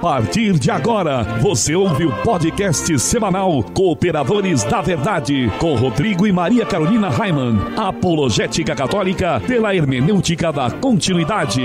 partir de agora, você ouve o podcast semanal Cooperadores da Verdade, com Rodrigo e Maria Carolina Raimann, apologética católica pela hermenêutica da continuidade.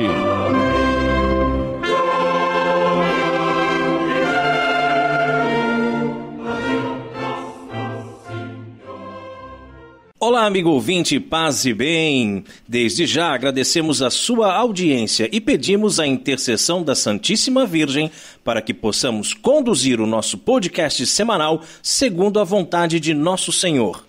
Olá, amigo ouvinte, paz e bem. Desde já agradecemos a sua audiência e pedimos a intercessão da Santíssima Virgem para que possamos conduzir o nosso podcast semanal segundo a vontade de nosso Senhor.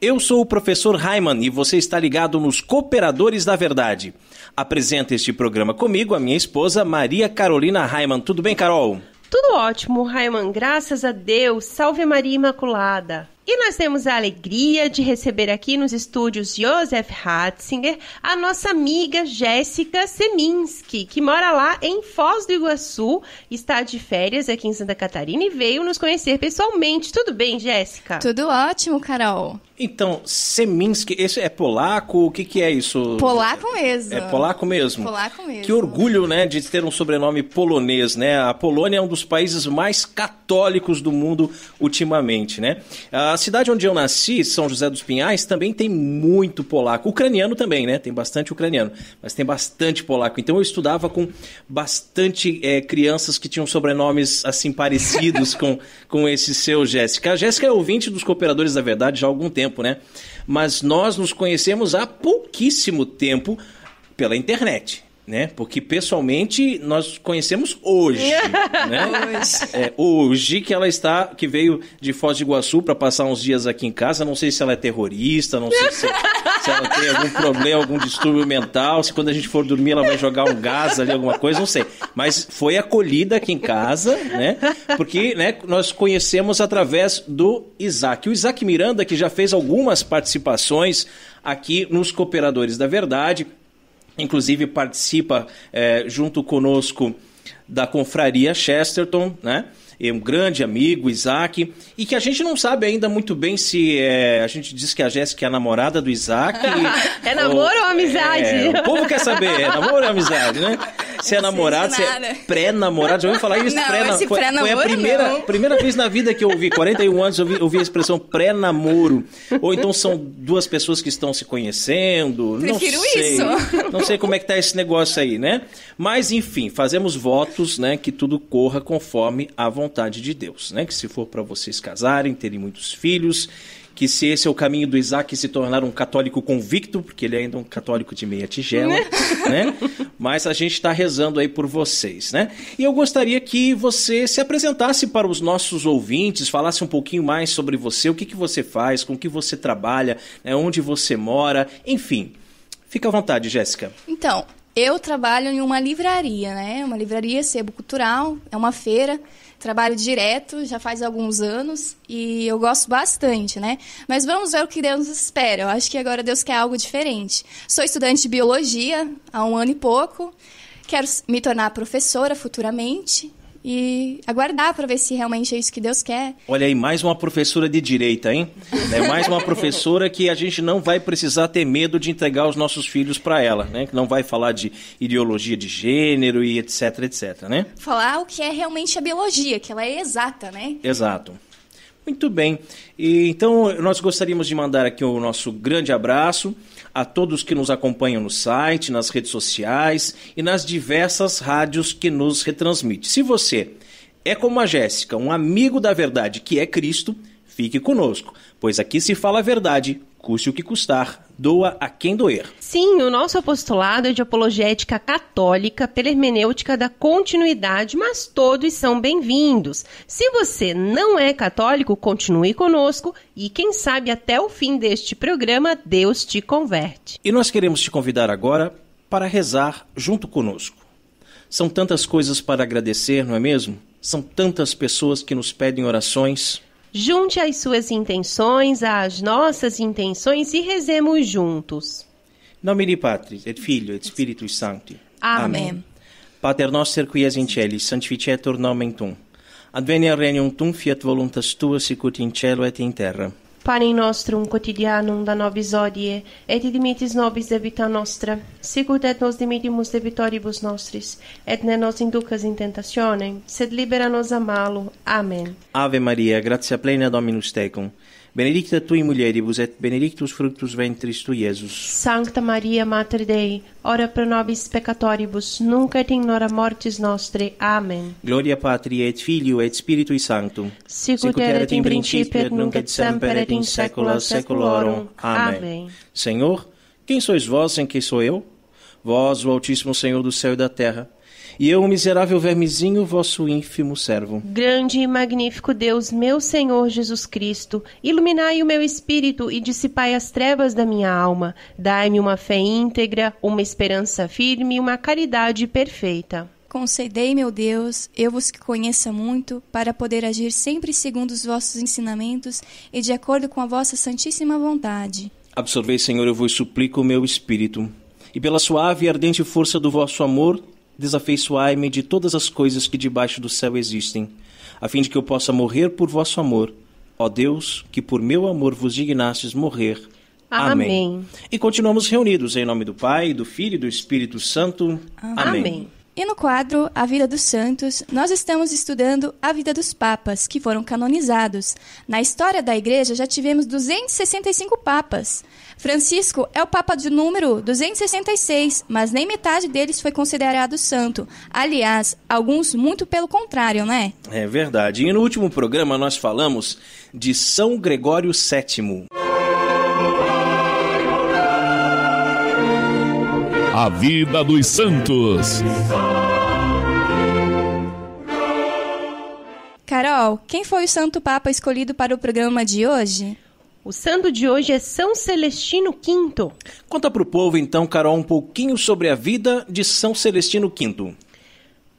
Eu sou o professor Raiman e você está ligado nos Cooperadores da Verdade. Apresenta este programa comigo a minha esposa Maria Carolina Raiman. Tudo bem, Carol? Tudo ótimo, Raiman. Graças a Deus. Salve Maria Imaculada. E nós temos a alegria de receber aqui nos estúdios Josef Ratzinger a nossa amiga Jéssica Seminski, que mora lá em Foz do Iguaçu, está de férias aqui em Santa Catarina e veio nos conhecer pessoalmente. Tudo bem, Jéssica? Tudo ótimo, Carol. Então, Seminski, esse é polaco? O que, que é isso? Polaco mesmo. É polaco mesmo. Polaco mesmo. Que orgulho, né, de ter um sobrenome polonês, né? A Polônia é um dos países mais católicos do mundo ultimamente, né? A cidade onde eu nasci, São José dos Pinhais, também tem muito polaco. Ucraniano também, né? Tem bastante ucraniano, mas tem bastante polaco. Então eu estudava com bastante é, crianças que tinham sobrenomes assim parecidos com, com esse seu, Jéssica. A Jéssica é ouvinte dos Cooperadores da Verdade já há algum tempo tempo, né? Mas nós nos conhecemos há pouquíssimo tempo pela internet né? Porque pessoalmente nós conhecemos hoje, né? é, hoje que ela está, que veio de Foz do Iguaçu para passar uns dias aqui em casa. Não sei se ela é terrorista, não sei se, se ela tem algum problema, algum distúrbio mental. Se quando a gente for dormir ela vai jogar um gás ali, alguma coisa, não sei. Mas foi acolhida aqui em casa, né? Porque, né? Nós conhecemos através do Isaac, o Isaac Miranda que já fez algumas participações aqui nos Cooperadores da Verdade inclusive participa é, junto conosco da confraria Chesterton, né? É um grande amigo, Isaac, e que a gente não sabe ainda muito bem se é, a gente diz que a Jéssica é a namorada do Isaac. é namoro ou, ou amizade? É, o povo quer saber, é namoro ou amizade, né? Se é namorado, se é pré-namorado. Já ouviu falar isso? Não, pré foi, foi, a primeira, não. primeira vez na vida que eu ouvi, 41 anos, eu ouvi, ouvi a expressão pré-namoro. Ou então são duas pessoas que estão se conhecendo. Prefiro não sei. isso. Não sei como é que tá esse negócio aí, né? Mas, enfim, fazemos votos, né? Que tudo corra conforme a vontade de Deus, né? Que se for para vocês casarem, terem muitos filhos que se esse é o caminho do Isaac se tornar um católico convicto, porque ele é ainda é um católico de meia tigela, né? Mas a gente está rezando aí por vocês, né? E eu gostaria que você se apresentasse para os nossos ouvintes, falasse um pouquinho mais sobre você, o que, que você faz, com que você trabalha, né? onde você mora, enfim. Fica à vontade, Jéssica. Então, eu trabalho em uma livraria, né? Uma livraria sebo cultural, é uma feira Trabalho direto, já faz alguns anos e eu gosto bastante, né? Mas vamos ver o que Deus nos espera. Eu acho que agora Deus quer algo diferente. Sou estudante de biologia há um ano e pouco. Quero me tornar professora futuramente e aguardar para ver se realmente é isso que Deus quer. Olha aí, mais uma professora de direita, hein? É mais uma professora que a gente não vai precisar ter medo de entregar os nossos filhos para ela, né? Que não vai falar de ideologia de gênero e etc, etc, né? Falar o que é realmente a biologia, que ela é exata, né? Exato. Muito bem. E, então, nós gostaríamos de mandar aqui o nosso grande abraço a todos que nos acompanham no site, nas redes sociais e nas diversas rádios que nos retransmite. Se você é como a Jéssica, um amigo da verdade que é Cristo, fique conosco, pois aqui se fala a verdade custe o que custar, doa a quem doer. Sim, o nosso apostolado é de apologética católica pela hermenêutica da continuidade, mas todos são bem-vindos. Se você não é católico, continue conosco e quem sabe até o fim deste programa Deus te converte. E nós queremos te convidar agora para rezar junto conosco. São tantas coisas para agradecer, não é mesmo? São tantas pessoas que nos pedem orações. Junte as suas intenções às nossas intenções e rezemos juntos. Nome de Pátria, et Filho, et Espírito Sancti. Amém. Amém. Pater noster qui es in celis, sanctificetur nomen Tum. Adveniat regnum Tum, fiat voluntas Tua, sicut in Celo et in terra. Pane nostrum quotidianum da nobis odie, et dimitis nobis debita nostra, sicut et nos dimitimus debitoribus nostris, et ne nos inducas in tentationem, sed libera nos a malo. Amen. Ave Maria, gratia plena Dominus tecum, benedicta tui mulheribus et benedictus fructus ventris tu, Jesus. Sancta Maria Mater Dei, ora pro nobis peccatoribus, nunc et in hora mortis nostre. Amen. Gloria Patri et Filio et Spiritui Sanctum. Sicut, Sicut erat in principio et nunc et semper et in saecula saeculorum. Amen. Senhor, quem sois vós em quem sou eu? Vós, o Altíssimo Senhor do céu e da terra, e eu, um miserável vermezinho, vosso ínfimo servo. Grande e magnífico Deus, meu Senhor Jesus Cristo, iluminai o meu espírito e dissipai as trevas da minha alma. Dai-me uma fé íntegra, uma esperança firme e uma caridade perfeita. Concedei, meu Deus, eu vos que conheça muito, para poder agir sempre segundo os vossos ensinamentos e de acordo com a vossa santíssima vontade. Absorvei, Senhor, eu vos suplico o meu espírito, e pela suave e ardente força do vosso amor, desafeiçoai-me de todas as coisas que debaixo do céu existem, a fim de que eu possa morrer por vosso amor. Ó Deus, que por meu amor vos dignastes morrer. Amém. Amém. E continuamos reunidos em nome do Pai, do Filho e do Espírito Santo. Amém. Amém. E no quadro A Vida dos Santos, nós estamos estudando a vida dos papas que foram canonizados. Na história da Igreja já tivemos 265 papas. Francisco é o papa de número 266, mas nem metade deles foi considerado santo. Aliás, alguns muito pelo contrário, né? É verdade. E no último programa nós falamos de São Gregório VII. A vida dos santos. Carol, quem foi o Santo Papa escolhido para o programa de hoje? O santo de hoje é São Celestino V. Conta para o povo, então, Carol, um pouquinho sobre a vida de São Celestino V.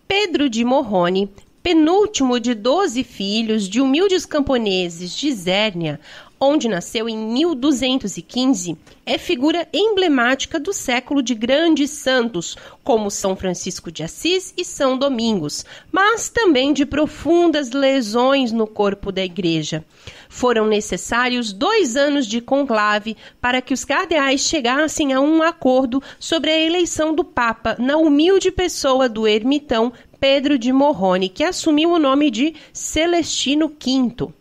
Pedro de Morrone, penúltimo de doze filhos de humildes camponeses de Zérnia, onde nasceu em 1215, é figura emblemática do século de grandes santos, como São Francisco de Assis e São Domingos, mas também de profundas lesões no corpo da Igreja. Foram necessários dois anos de conclave para que os cardeais chegassem a um acordo sobre a eleição do Papa na humilde pessoa do ermitão Pedro de Morrone, que assumiu o nome de Celestino V.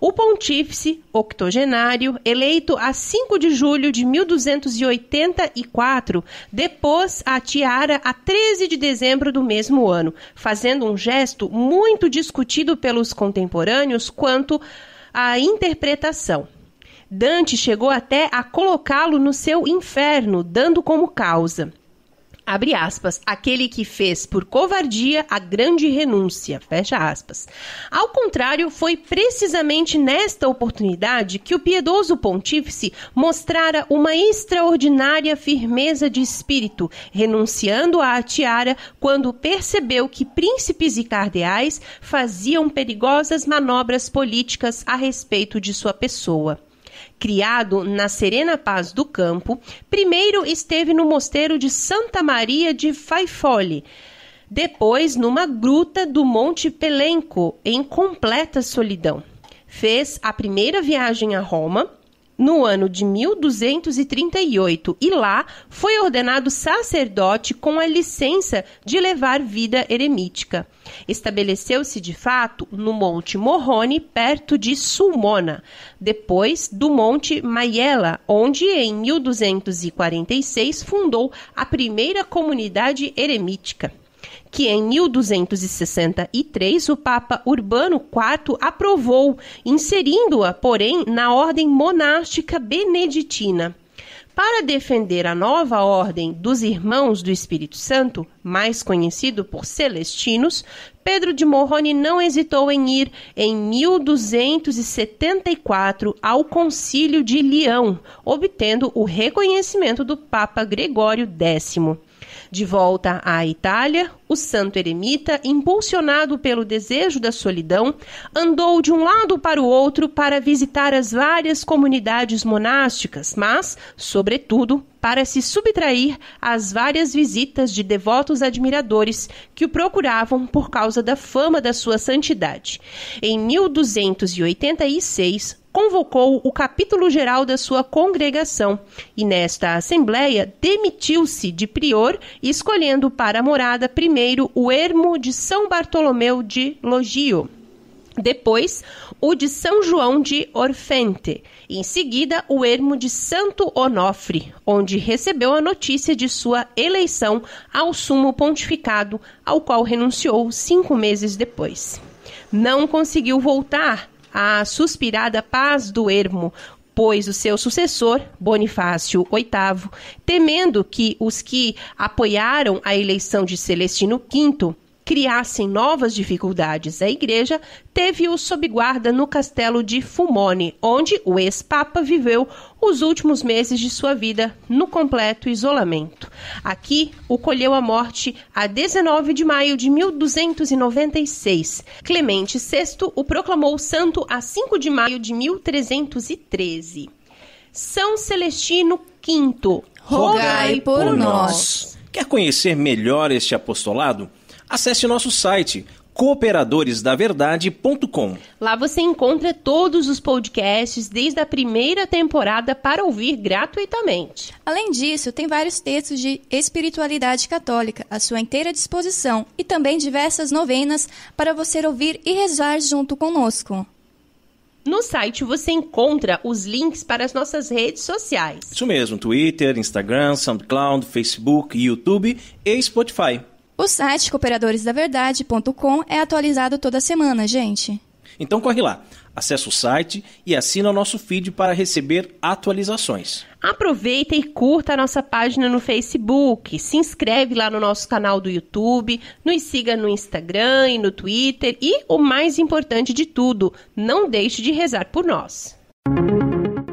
O pontífice, octogenário, eleito a 5 de julho de 1284, depôs a tiara a 13 de dezembro do mesmo ano, fazendo um gesto muito discutido pelos contemporâneos quanto à interpretação. Dante chegou até a colocá-lo no seu inferno, dando como causa abre aspas, aquele que fez por covardia a grande renúncia, fecha aspas. Ao contrário, foi precisamente nesta oportunidade que o piedoso pontífice mostrara uma extraordinária firmeza de espírito, renunciando à tiara quando percebeu que príncipes e cardeais faziam perigosas manobras políticas a respeito de sua pessoa. Criado na serena paz do campo, primeiro esteve no mosteiro de Santa Maria de Faifole, depois numa gruta do Monte Pelenco, em completa solidão. Fez a primeira viagem a Roma, no ano de 1238 e lá foi ordenado sacerdote com a licença de levar vida eremítica. Estabeleceu-se de fato no Monte Morrone, perto de Sulmona, depois do Monte Maiela, onde em 1246 fundou a primeira comunidade eremítica que em 1263 o Papa Urbano IV aprovou, inserindo-a, porém, na ordem monástica beneditina. Para defender a nova ordem dos Irmãos do Espírito Santo, mais conhecido por Celestinos, Pedro de Morrone não hesitou em ir em 1274 ao Concílio de Leão, obtendo o reconhecimento do Papa Gregório X. De volta à Itália, o santo eremita, impulsionado pelo desejo da solidão, andou de um lado para o outro para visitar as várias comunidades monásticas, mas, sobretudo, para se subtrair às várias visitas de devotos admiradores que o procuravam por causa da fama da sua santidade. Em 1286, convocou o capítulo geral da sua congregação e nesta assembleia demitiu-se de prior, escolhendo para morada primeiro o ermo de São Bartolomeu de Logio. Depois, o de São João de Orfente. Em seguida, o ermo de Santo Onofre, onde recebeu a notícia de sua eleição ao sumo pontificado, ao qual renunciou cinco meses depois. Não conseguiu voltar à suspirada paz do ermo, pois o seu sucessor, Bonifácio VIII, temendo que os que apoiaram a eleição de Celestino V criassem novas dificuldades à igreja, teve-o sob guarda no castelo de Fumone, onde o ex-papa viveu os últimos meses de sua vida no completo isolamento. Aqui o colheu a morte a 19 de maio de 1296. Clemente VI o proclamou santo a 5 de maio de 1313. São Celestino V, rogai por nós. Quer conhecer melhor este apostolado? acesse nosso site cooperadoresdaverdade.com. Lá você encontra todos os podcasts desde a primeira temporada para ouvir gratuitamente. Além disso, tem vários textos de espiritualidade católica à sua inteira disposição e também diversas novenas para você ouvir e rezar junto conosco. No site você encontra os links para as nossas redes sociais. Isso mesmo, Twitter, Instagram, SoundCloud, Facebook, YouTube e Spotify. O site cooperadoresdaverdade.com é atualizado toda semana, gente. Então corre lá, acessa o site e assina o nosso feed para receber atualizações. Aproveita e curta a nossa página no Facebook, se inscreve lá no nosso canal do YouTube, nos siga no Instagram e no Twitter e o mais importante de tudo, não deixe de rezar por nós. Música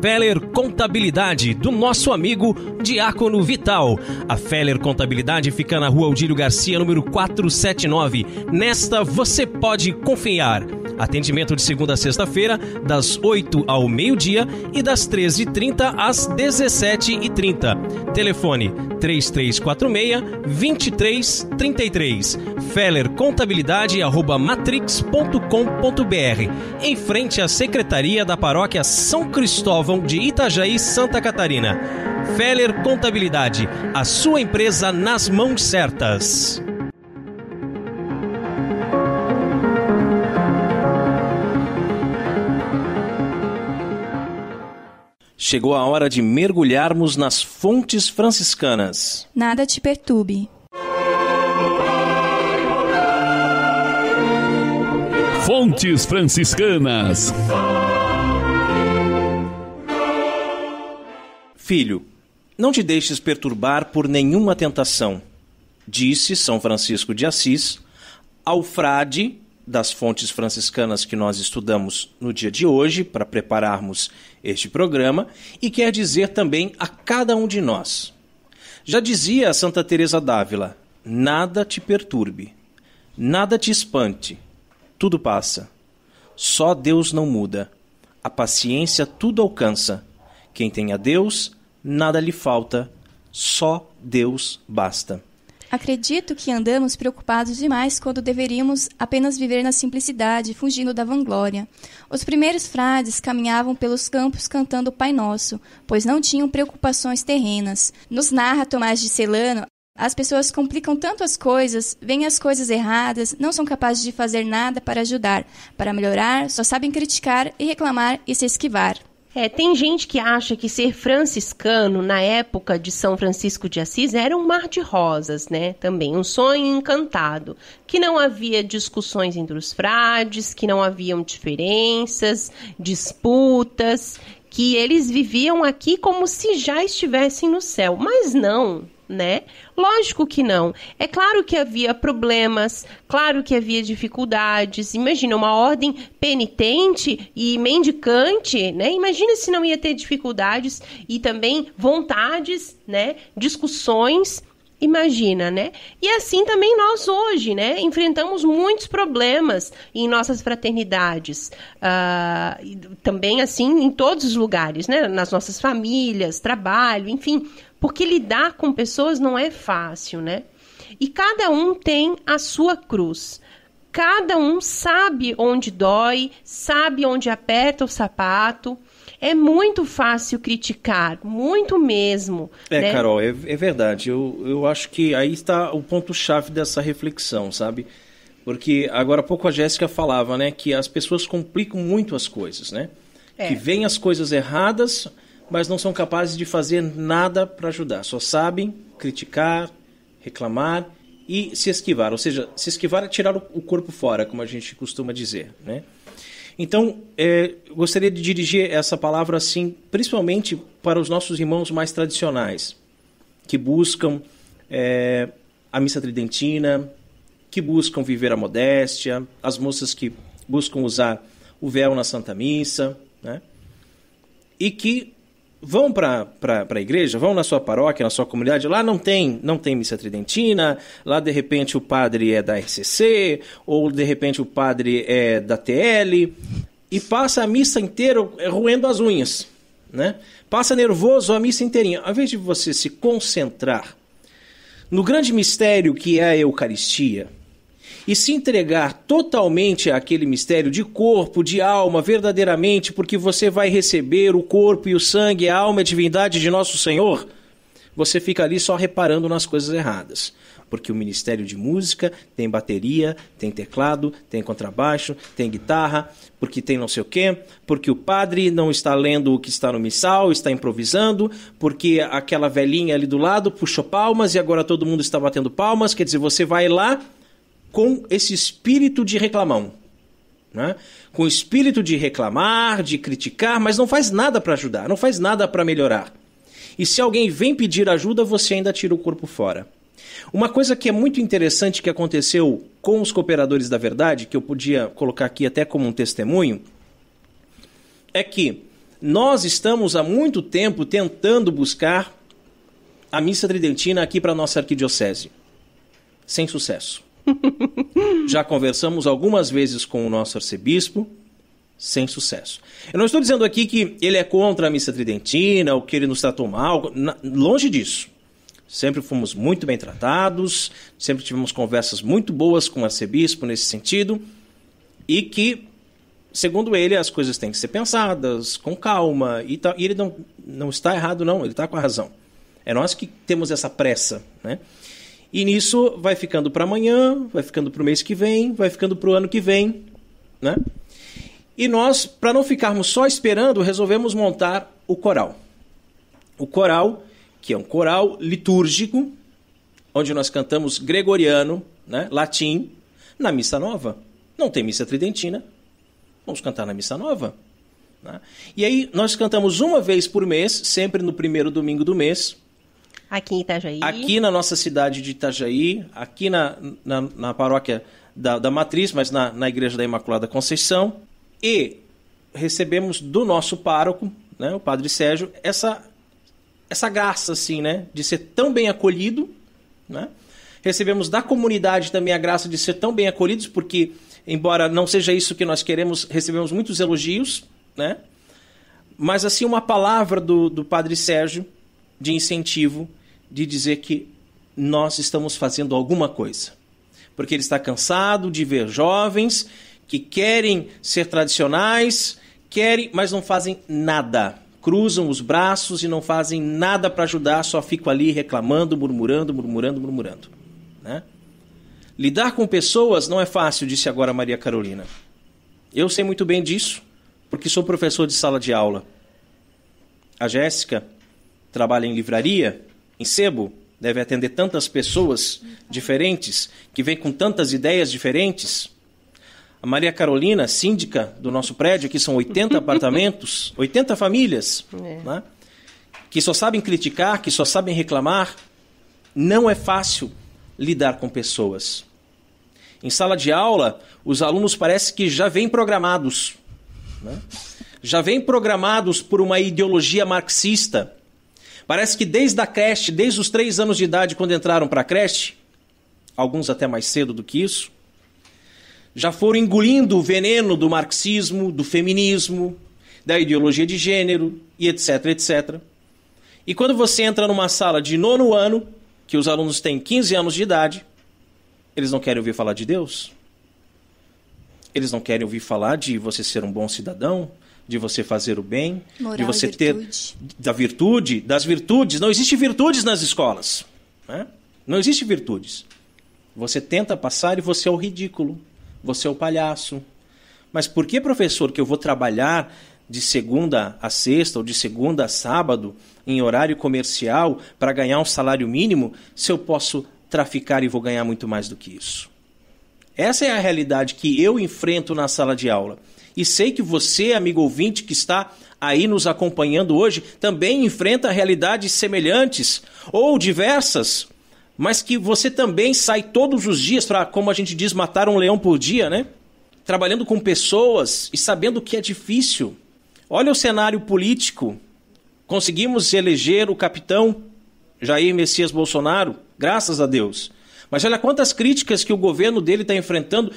Feller Contabilidade, do nosso amigo Diácono Vital. A Feller Contabilidade fica na rua Aldírio Garcia, número 479. Nesta você pode confiar. Atendimento de segunda a sexta-feira, das 8 ao meio-dia e das 13h30 às 17h30. Telefone 3346-2333. Feller Contabilidade, arroba matrix.com.br. Em frente à Secretaria da Paróquia São Cristóvão de Itajaí, Santa Catarina. Feller Contabilidade, a sua empresa nas mãos certas. Chegou a hora de mergulharmos nas fontes franciscanas. Nada te perturbe. Fontes franciscanas. Filho, não te deixes perturbar por nenhuma tentação, disse São Francisco de Assis ao frade das fontes franciscanas que nós estudamos no dia de hoje para prepararmos este programa e quer dizer também a cada um de nós. Já dizia a Santa Teresa d'Ávila: nada te perturbe, nada te espante, tudo passa. Só Deus não muda. A paciência tudo alcança. Quem tem a Deus nada lhe falta, só Deus basta. Acredito que andamos preocupados demais quando deveríamos apenas viver na simplicidade, fugindo da vanglória. Os primeiros frades caminhavam pelos campos cantando o Pai Nosso, pois não tinham preocupações terrenas. Nos narra Tomás de Celano, as pessoas complicam tanto as coisas, veem as coisas erradas, não são capazes de fazer nada para ajudar, para melhorar, só sabem criticar e reclamar e se esquivar. É, tem gente que acha que ser franciscano na época de São Francisco de Assis era um mar de rosas, né? Também um sonho encantado, que não havia discussões entre os frades, que não haviam diferenças, disputas, que eles viviam aqui como se já estivessem no céu. Mas não, né? Lógico que não. É claro que havia problemas, claro que havia dificuldades. Imagina uma ordem penitente e mendicante, né? Imagina se não ia ter dificuldades e também vontades, né? Discussões imagina, né? E assim também nós hoje, né? Enfrentamos muitos problemas em nossas fraternidades, uh, também assim em todos os lugares, né? Nas nossas famílias, trabalho, enfim, porque lidar com pessoas não é fácil, né? E cada um tem a sua cruz. Cada um sabe onde dói, sabe onde aperta o sapato. É muito fácil criticar, muito mesmo. É, né? Carol, é, é verdade. Eu, eu acho que aí está o ponto-chave dessa reflexão, sabe? Porque agora há pouco a Jéssica falava, né, que as pessoas complicam muito as coisas, né? É. Que vem as coisas erradas, mas não são capazes de fazer nada para ajudar. Só sabem criticar, reclamar e se esquivar. Ou seja, se esquivar é tirar o corpo fora, como a gente costuma dizer. Né? Então, eh, gostaria de dirigir essa palavra assim, principalmente para os nossos irmãos mais tradicionais, que buscam é, a missa tridentina, que buscam viver a modéstia, as moças que buscam usar o véu na Santa Missa, né? e que vão para a igreja, vão na sua paróquia, na sua comunidade, lá não tem, não tem missa tridentina, lá de repente o padre é da RCC, ou de repente o padre é da TL, e passa a missa inteira roendo as unhas, né? Passa nervoso a missa inteirinha. Ao invés de você se concentrar no grande mistério que é a Eucaristia, e se entregar totalmente àquele mistério de corpo, de alma, verdadeiramente, porque você vai receber o corpo e o sangue, a alma e a divindade de nosso Senhor, você fica ali só reparando nas coisas erradas. Porque o ministério de música tem bateria, tem teclado, tem contrabaixo, tem guitarra, porque tem não sei o quê, porque o padre não está lendo o que está no missal, está improvisando, porque aquela velhinha ali do lado puxou palmas e agora todo mundo está batendo palmas. Quer dizer, você vai lá com esse espírito de reclamão. Né? Com o espírito de reclamar, de criticar, mas não faz nada para ajudar, não faz nada para melhorar. E se alguém vem pedir ajuda, você ainda tira o corpo fora. Uma coisa que é muito interessante que aconteceu com os cooperadores da verdade, que eu podia colocar aqui até como um testemunho, é que nós estamos há muito tempo tentando buscar a missa tridentina aqui para nossa arquidiocese, sem sucesso. Já conversamos algumas vezes com o nosso arcebispo, sem sucesso. Eu não estou dizendo aqui que ele é contra a missa tridentina ou que ele nos tratou mal, longe disso. Sempre fomos muito bem tratados, sempre tivemos conversas muito boas com o arcebispo nesse sentido, e que, segundo ele, as coisas têm que ser pensadas com calma, e, e ele não, não está errado, não, ele está com a razão. É nós que temos essa pressa, né? E nisso vai ficando para amanhã, vai ficando para o mês que vem, vai ficando para o ano que vem, né? E nós, para não ficarmos só esperando, resolvemos montar o coral. O coral, que é um coral litúrgico, onde nós cantamos gregoriano, né, latim, na missa nova. Não tem missa tridentina, vamos cantar na missa nova. Né? E aí nós cantamos uma vez por mês, sempre no primeiro domingo do mês, Aqui em Itajaí. Aqui na nossa cidade de Itajaí, aqui na, na, na paróquia da, da Matriz, mas na, na Igreja da Imaculada Conceição. E recebemos do nosso pároco, né, o Padre Sérgio, essa, essa graça, assim, né? De ser tão bem acolhido, né? Recebemos da comunidade também a graça de ser tão bem acolhidos, porque, embora não seja isso que nós queremos, recebemos muitos elogios, né? Mas, assim, uma palavra do, do Padre Sérgio de incentivo de dizer que nós estamos fazendo alguma coisa. Porque ele está cansado de ver jovens que querem ser tradicionais, querem, mas não fazem nada. Cruzam os braços e não fazem nada para ajudar, só ficam ali reclamando, murmurando, murmurando, murmurando. Né? Lidar com pessoas não é fácil, disse agora Maria Carolina. Eu sei muito bem disso, porque sou professor de sala de aula. A Jéssica trabalha em livraria em sebo, deve atender tantas pessoas diferentes, que vêm com tantas ideias diferentes. A Maria Carolina, síndica do nosso prédio, que são 80 apartamentos, 80 famílias, é. né? que só sabem criticar, que só sabem reclamar. Não é fácil lidar com pessoas. Em sala de aula, os alunos parece que já vêm programados. Né? Já vêm programados por uma ideologia marxista Parece que desde a creche, desde os três anos de idade, quando entraram para a creche, alguns até mais cedo do que isso, já foram engolindo o veneno do marxismo, do feminismo, da ideologia de gênero e etc, etc. E quando você entra numa sala de nono ano, que os alunos têm 15 anos de idade, eles não querem ouvir falar de Deus. Eles não querem ouvir falar de você ser um bom cidadão, de você fazer o bem, Moral de você ter da virtude, das virtudes. Não existe virtudes nas escolas. Né? Não existe virtudes. Você tenta passar e você é o ridículo, você é o palhaço. Mas por que, professor, que eu vou trabalhar de segunda a sexta ou de segunda a sábado em horário comercial para ganhar um salário mínimo se eu posso traficar e vou ganhar muito mais do que isso? Essa é a realidade que eu enfrento na sala de aula. E sei que você, amigo ouvinte que está aí nos acompanhando hoje, também enfrenta realidades semelhantes ou diversas, mas que você também sai todos os dias para, como a gente diz, matar um leão por dia, né? Trabalhando com pessoas e sabendo que é difícil. Olha o cenário político. Conseguimos eleger o capitão Jair Messias Bolsonaro, graças a Deus. Mas olha quantas críticas que o governo dele está enfrentando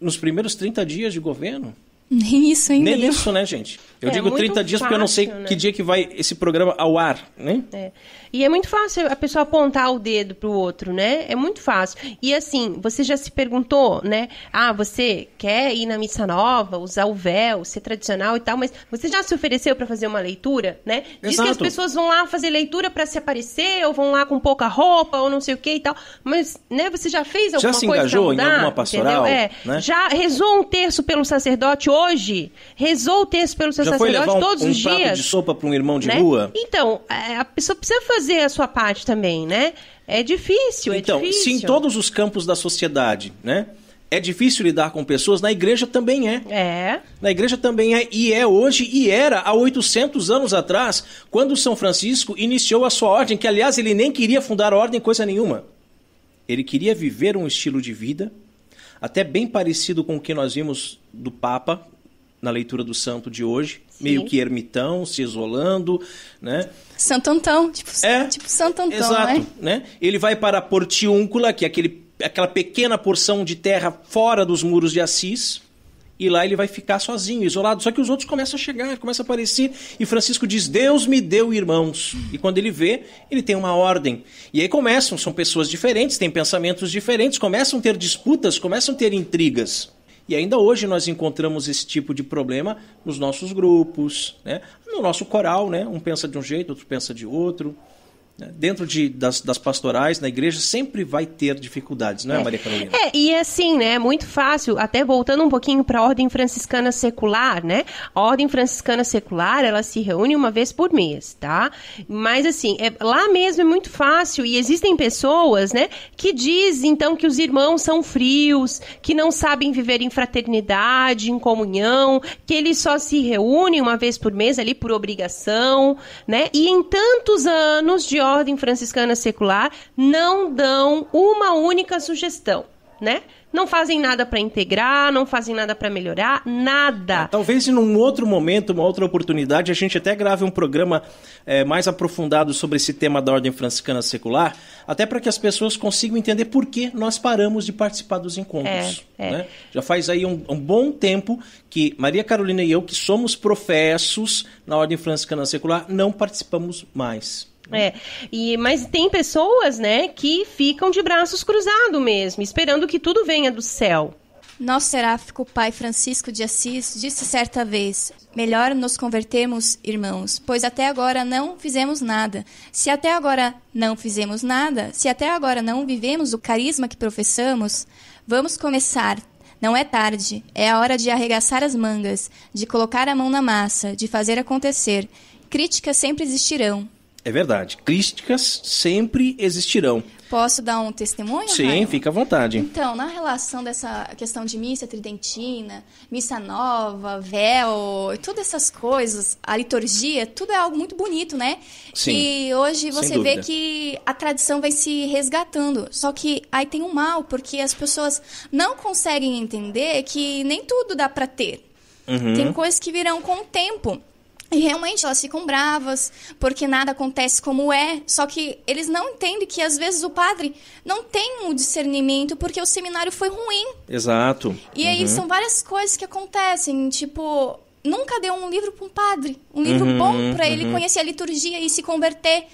nos primeiros 30 dias de governo. Nem isso ainda. Nem né? isso, né, gente? Eu é, digo 30 dias fácil, porque eu não sei né? que dia que vai esse programa ao ar, né? É. E é muito fácil a pessoa apontar o dedo pro outro, né? É muito fácil. E assim, você já se perguntou, né? Ah, você quer ir na missa nova, usar o véu, ser tradicional e tal, mas você já se ofereceu para fazer uma leitura, né? Diz Exato. que as pessoas vão lá fazer leitura para se aparecer, ou vão lá com pouca roupa, ou não sei o que e tal. Mas, né, você já fez alguma coisa? Já se engajou mudar, em alguma pastoral? É. Né? Já rezou um terço pelo sacerdote hoje rezou o texto pelo seu Já sacerdote um, todos um os prato de sopa para um irmão de né? rua? Então, é, a pessoa precisa fazer a sua parte também, né? É difícil, é então, é difícil. se em todos os campos da sociedade, né? É difícil lidar com pessoas, na igreja também é. É. Na igreja também é, e é hoje, e era há 800 anos atrás, quando São Francisco iniciou a sua ordem, que aliás ele nem queria fundar a ordem, coisa nenhuma. Ele queria viver um estilo de vida até bem parecido com o que nós vimos do Papa na leitura do santo de hoje, Sim. meio que ermitão, se isolando, né? Santo Antão, tipo, é, tipo Santo Antão, né? exato, né? né? Ele vai para Portiúncula, que é aquele, aquela pequena porção de terra fora dos muros de Assis, e lá ele vai ficar sozinho, isolado. Só que os outros começam a chegar, começam a aparecer. E Francisco diz: Deus me deu irmãos. E quando ele vê, ele tem uma ordem. E aí começam, são pessoas diferentes, têm pensamentos diferentes, começam a ter disputas, começam a ter intrigas. E ainda hoje nós encontramos esse tipo de problema nos nossos grupos, né? no nosso coral, né? Um pensa de um jeito, outro pensa de outro. Né? dentro de, das, das, pastorais, na igreja, sempre vai ter dificuldades, não é, é, Maria Carolina? É, e é assim, né, é muito fácil, até voltando um pouquinho para a ordem franciscana secular, né, a ordem franciscana secular, ela se reúne uma vez por mês, tá? Mas assim, é, lá mesmo é muito fácil, e existem pessoas, né, que dizem, então, que os irmãos são frios, que não sabem viver em fraternidade, em comunhão, que eles só se reúnem uma vez por mês ali por obrigação, né, e em tantos anos de ordem franciscana secular não dão uma única sugestão, né? Não fazem nada para integrar, não fazem nada para melhorar, nada. É, talvez em um outro momento, uma outra oportunidade, a gente até grave um programa é, mais aprofundado sobre esse tema da ordem franciscana secular, até para que as pessoas consigam entender por que nós paramos de participar dos encontros. É, é. Né? Já faz aí um, um, bom tempo que Maria Carolina e eu, que somos professos na ordem franciscana secular, não participamos mais. É, e, mas tem pessoas, né, que ficam de braços cruzados mesmo, esperando que tudo venha do céu. Nosso seráfico pai Francisco de Assis disse certa vez: Melhor nos convertermos, irmãos, pois até agora não fizemos nada. Se até agora não fizemos nada, se até agora não vivemos o carisma que professamos, vamos começar. Não é tarde, é a hora de arregaçar as mangas, de colocar a mão na massa, de fazer acontecer. Críticas sempre existirão, é verdade. Críticas sempre existirão. Posso dar um testemunho? Sim, fica à vontade. Então, na relação dessa questão de missa tridentina, missa nova, véu, todas essas coisas, a liturgia, tudo é algo muito bonito, né? Sim. E hoje você vê que a tradição vai se resgatando. Só que aí tem um mal, porque as pessoas não conseguem entender que nem tudo dá para ter. Uhum. Tem coisas que virão com o tempo. E realmente elas ficam bravas, porque nada acontece como é. Só que eles não entendem que às vezes o padre não tem o discernimento porque o seminário foi ruim. Exato. E uhum. aí são várias coisas que acontecem, tipo, nunca deu um livro para um padre, um livro uhum, bom para ele uhum. conhecer a liturgia e se converter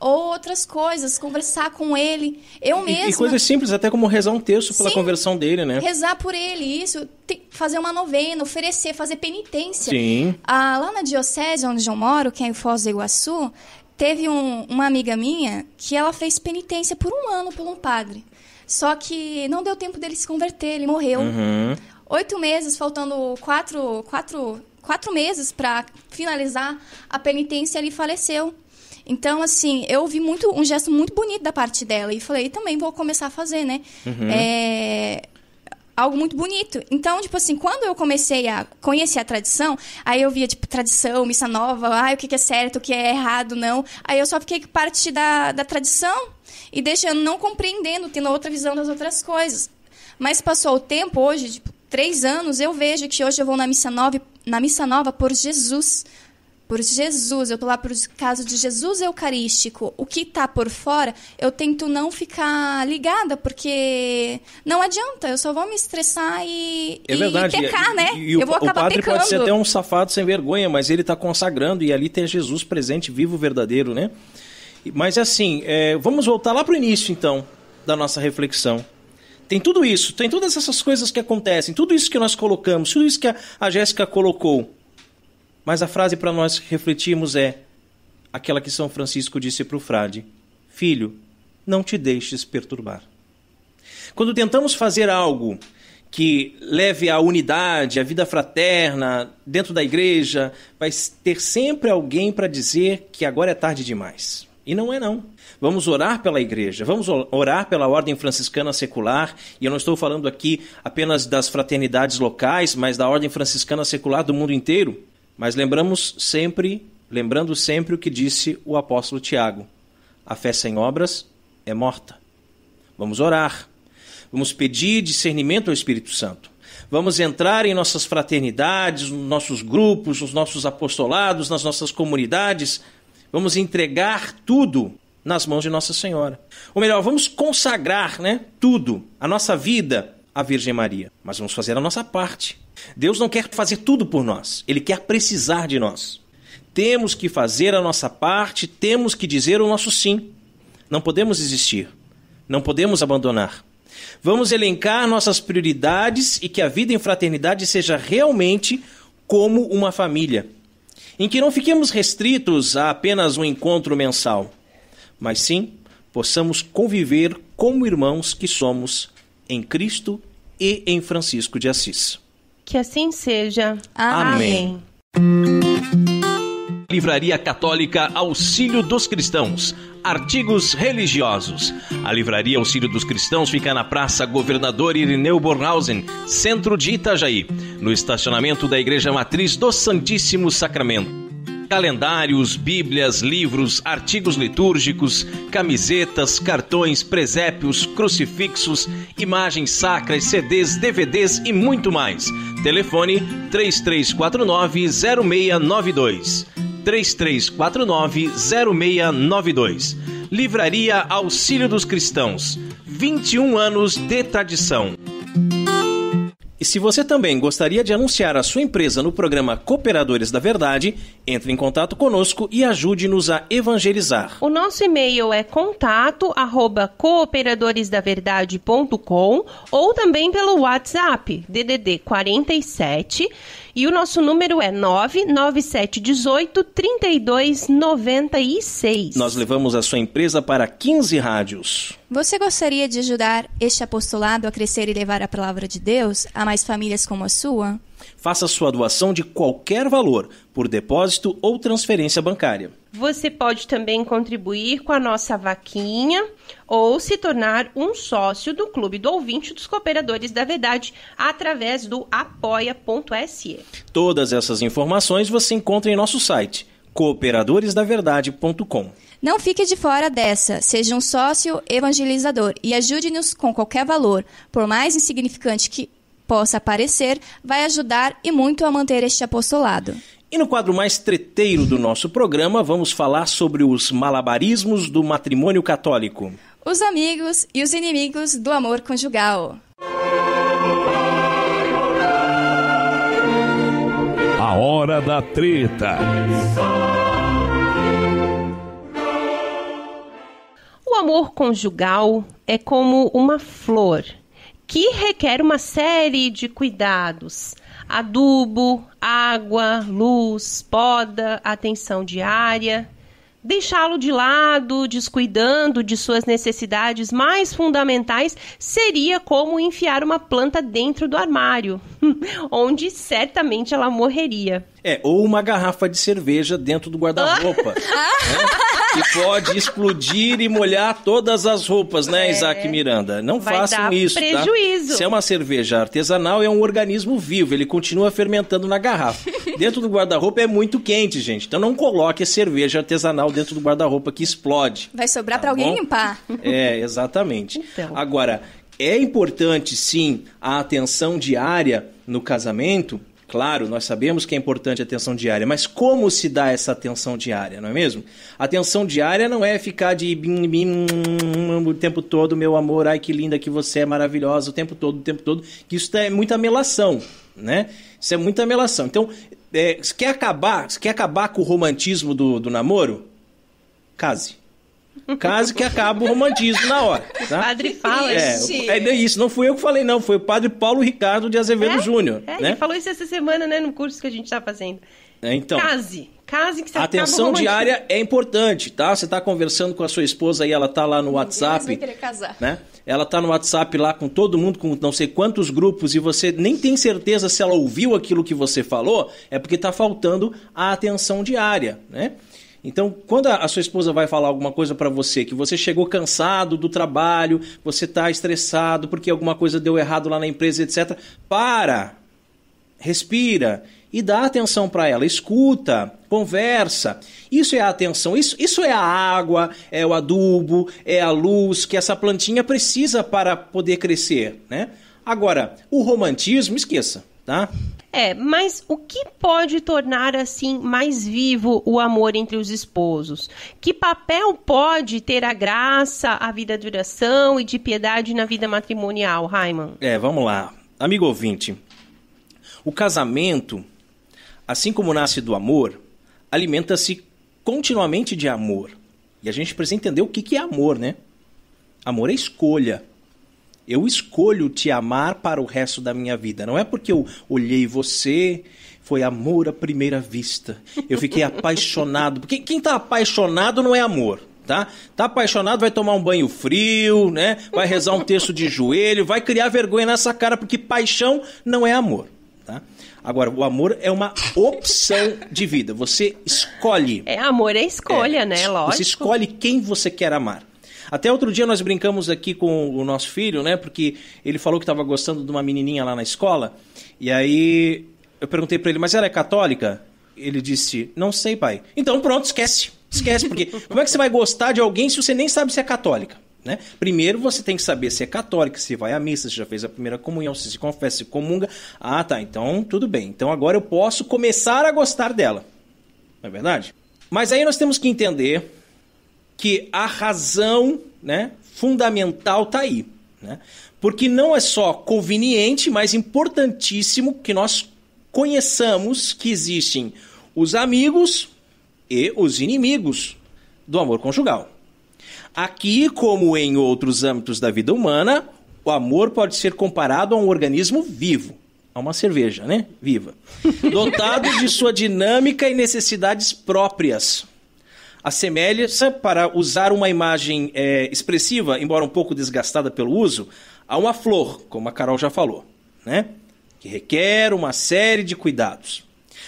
ou outras coisas, conversar com ele. Eu mesmo. E, e, coisas simples, até como rezar um texto pela Sim, conversão dele, né? Rezar por ele, isso. fazer uma novena, oferecer, fazer penitência. Sim. Ah, lá na diocese onde eu moro, que é em Foz do Iguaçu, teve um, uma amiga minha que ela fez penitência por um ano por um padre. Só que não deu tempo dele se converter, ele morreu. Uhum. Oito meses, faltando quatro, quatro, quatro meses para finalizar a penitência, ele faleceu. Então, assim, eu vi muito um gesto muito bonito da parte dela e falei, também vou começar a fazer, né? Uhum. É, algo muito bonito. Então, tipo assim, quando eu comecei a conhecer a tradição, aí eu via, tipo, tradição, missa nova, ah, o que é certo, o que é errado, não. Aí eu só fiquei parte da, da tradição e deixando, não compreendendo, tendo outra visão das outras coisas. Mas passou o tempo, hoje, tipo, três anos, eu vejo que hoje eu vou na missa nova, na missa nova por Jesus, por Jesus, eu estou lá por caso de Jesus eucarístico, o que está por fora, eu tento não ficar ligada, porque não adianta, eu só vou me estressar e, é verdade. e pecar, e, né? E, eu vou o, acabar o padre pecando. pode ser até um safado sem vergonha, mas ele está consagrando e ali tem Jesus presente, vivo, verdadeiro, né? Mas assim, é, vamos voltar lá para o início, então, da nossa reflexão. Tem tudo isso, tem todas essas coisas que acontecem, tudo isso que nós colocamos, tudo isso que a, a Jéssica colocou mas a frase para nós refletirmos é aquela que São Francisco disse para o frade: Filho, não te deixes perturbar. Quando tentamos fazer algo que leve à unidade, à vida fraterna, dentro da igreja, vai ter sempre alguém para dizer que agora é tarde demais. E não é não. Vamos orar pela igreja, vamos orar pela ordem franciscana secular, e eu não estou falando aqui apenas das fraternidades locais, mas da ordem franciscana secular do mundo inteiro. Mas lembramos sempre, lembrando sempre o que disse o apóstolo Tiago: a fé sem obras é morta. Vamos orar. Vamos pedir discernimento ao Espírito Santo. Vamos entrar em nossas fraternidades, nos nossos grupos, nos nossos apostolados, nas nossas comunidades. Vamos entregar tudo nas mãos de Nossa Senhora. Ou melhor, vamos consagrar né, tudo, a nossa vida, à Virgem Maria. Mas vamos fazer a nossa parte. Deus não quer fazer tudo por nós, ele quer precisar de nós. Temos que fazer a nossa parte, temos que dizer o nosso sim. Não podemos existir. não podemos abandonar. Vamos elencar nossas prioridades e que a vida em fraternidade seja realmente como uma família, em que não fiquemos restritos a apenas um encontro mensal, mas sim possamos conviver como irmãos que somos em Cristo e em Francisco de Assis. Que assim seja. Amém. Amém. Livraria Católica Auxílio dos Cristãos. Artigos religiosos. A Livraria Auxílio dos Cristãos fica na Praça Governador Irineu Bornhausen, centro de Itajaí, no estacionamento da Igreja Matriz do Santíssimo Sacramento calendários, bíblias, livros, artigos litúrgicos, camisetas, cartões, presépios, crucifixos, imagens sacras, CDs, DVDs e muito mais. Telefone 3349 0692. 3349 0692. Livraria Auxílio dos Cristãos. 21 anos de tradição. E se você também gostaria de anunciar a sua empresa no programa Cooperadores da Verdade, entre em contato conosco e ajude-nos a evangelizar. O nosso e-mail é contato@cooperadoresdaverdade.com ou também pelo WhatsApp DDD 47 e o nosso número é 99718 3296. Nós levamos a sua empresa para 15 rádios. Você gostaria de ajudar este apostolado a crescer e levar a palavra de Deus a mais famílias como a sua? Faça sua doação de qualquer valor, por depósito ou transferência bancária. Você pode também contribuir com a nossa vaquinha ou se tornar um sócio do Clube do Ouvinte dos Cooperadores da Verdade através do apoia.se. Todas essas informações você encontra em nosso site cooperadoresdaverdade.com. Não fique de fora dessa. Seja um sócio evangelizador e ajude-nos com qualquer valor, por mais insignificante que possa aparecer, vai ajudar e muito a manter este apostolado. E no quadro mais treteiro do nosso programa, vamos falar sobre os malabarismos do matrimônio católico. Os amigos e os inimigos do amor conjugal. A hora da treta. O amor conjugal é como uma flor que requer uma série de cuidados: adubo, água, luz, poda, atenção diária. Deixá-lo de lado, descuidando de suas necessidades mais fundamentais, seria como enfiar uma planta dentro do armário, onde certamente ela morreria. É, ou uma garrafa de cerveja dentro do guarda-roupa. né? que pode explodir e molhar todas as roupas, né, é, Isaac Miranda? Não façam isso. Tá? Prejuízo. Tá? Se é uma cerveja artesanal, é um organismo vivo, ele continua fermentando na garrafa. dentro do guarda-roupa é muito quente, gente. Então não coloque cerveja artesanal dentro do guarda-roupa que explode. Vai sobrar tá para alguém limpar. É, exatamente. Então. Agora, é importante sim a atenção diária no casamento Claro, nós sabemos que é importante a atenção diária, mas como se dá essa atenção diária, não é mesmo? A atenção diária não é ficar de bim, bim, o tempo todo, meu amor, ai que linda que você é, maravilhosa, o tempo todo, o tempo todo, que isso tá, é muita melação, né? Isso é muita melação. Então, é, quer acabar, quer acabar com o romantismo do, do namoro? Case. Caso que acaba o romantismo na hora. Tá? Padre fala é, é, é isso. Não fui eu que falei, não. Foi o padre Paulo Ricardo de Azevedo é? Júnior. É, né? Ele falou isso essa semana, né? No curso que a gente está fazendo. É, então, Case. Case que você Atenção diária é importante, tá? Você está conversando com a sua esposa e ela tá lá no Meu WhatsApp. Deus, casar. Né? Ela tá no WhatsApp lá com todo mundo, com não sei quantos grupos, e você nem tem certeza se ela ouviu aquilo que você falou, é porque está faltando a atenção diária, né? Então, quando a, sua esposa vai falar alguma coisa para você, que você chegou cansado do trabalho, você está estressado porque alguma coisa deu errado lá na empresa, etc., para, respira e dá atenção para ela, escuta, conversa. Isso é a atenção, isso, isso é a água, é o adubo, é a luz que essa plantinha precisa para poder crescer, né? Agora, o romantismo, esqueça tá? É, mas o que pode tornar assim mais vivo o amor entre os esposos? Que papel pode ter a graça, a vida de oração e de piedade na vida matrimonial, Raimon? É, vamos lá. Amigo ouvinte, o casamento, assim como nasce do amor, alimenta-se continuamente de amor. E a gente precisa entender o que é amor, né? Amor é escolha. Eu escolho te amar para o resto da minha vida. Não é porque eu olhei você, foi amor à primeira vista. Eu fiquei apaixonado. Porque quem está apaixonado não é amor. Tá? tá apaixonado, vai tomar um banho frio, né? Vai rezar um texto de joelho, vai criar vergonha nessa cara, porque paixão não é amor. Tá? Agora, o amor é uma opção de vida. Você escolhe. É, amor é escolha, é, né? Lógico. Você escolhe quem você quer amar. Até outro dia nós brincamos aqui com o nosso filho, né? Porque ele falou que estava gostando de uma menininha lá na escola. E aí eu perguntei para ele, mas ela é católica? Ele disse, não sei, pai. Então pronto, esquece. Esquece, porque como é que você vai gostar de alguém se você nem sabe se é católica? Né? Primeiro você tem que saber se é católico, se vai à missa, se já fez a primeira comunhão, se se confessa, se comunga. Ah, tá, então tudo bem. Então agora eu posso começar a gostar dela. Não é verdade? Mas aí nós temos que entender que a razão né, fundamental está aí. Né? Porque não é só conveniente, mas importantíssimo que nós conheçamos que existem os amigos e os inimigos do amor conjugal. Aqui, como em outros âmbitos da vida humana, o amor pode ser comparado a um organismo vivo, a uma cerveja, né? Viva. Dotado de sua dinâmica e necessidades próprias assemelha-se para usar uma imagem é, expressiva, embora um pouco desgastada pelo uso, a uma flor, como a Carol já falou, né? que requer uma série de cuidados.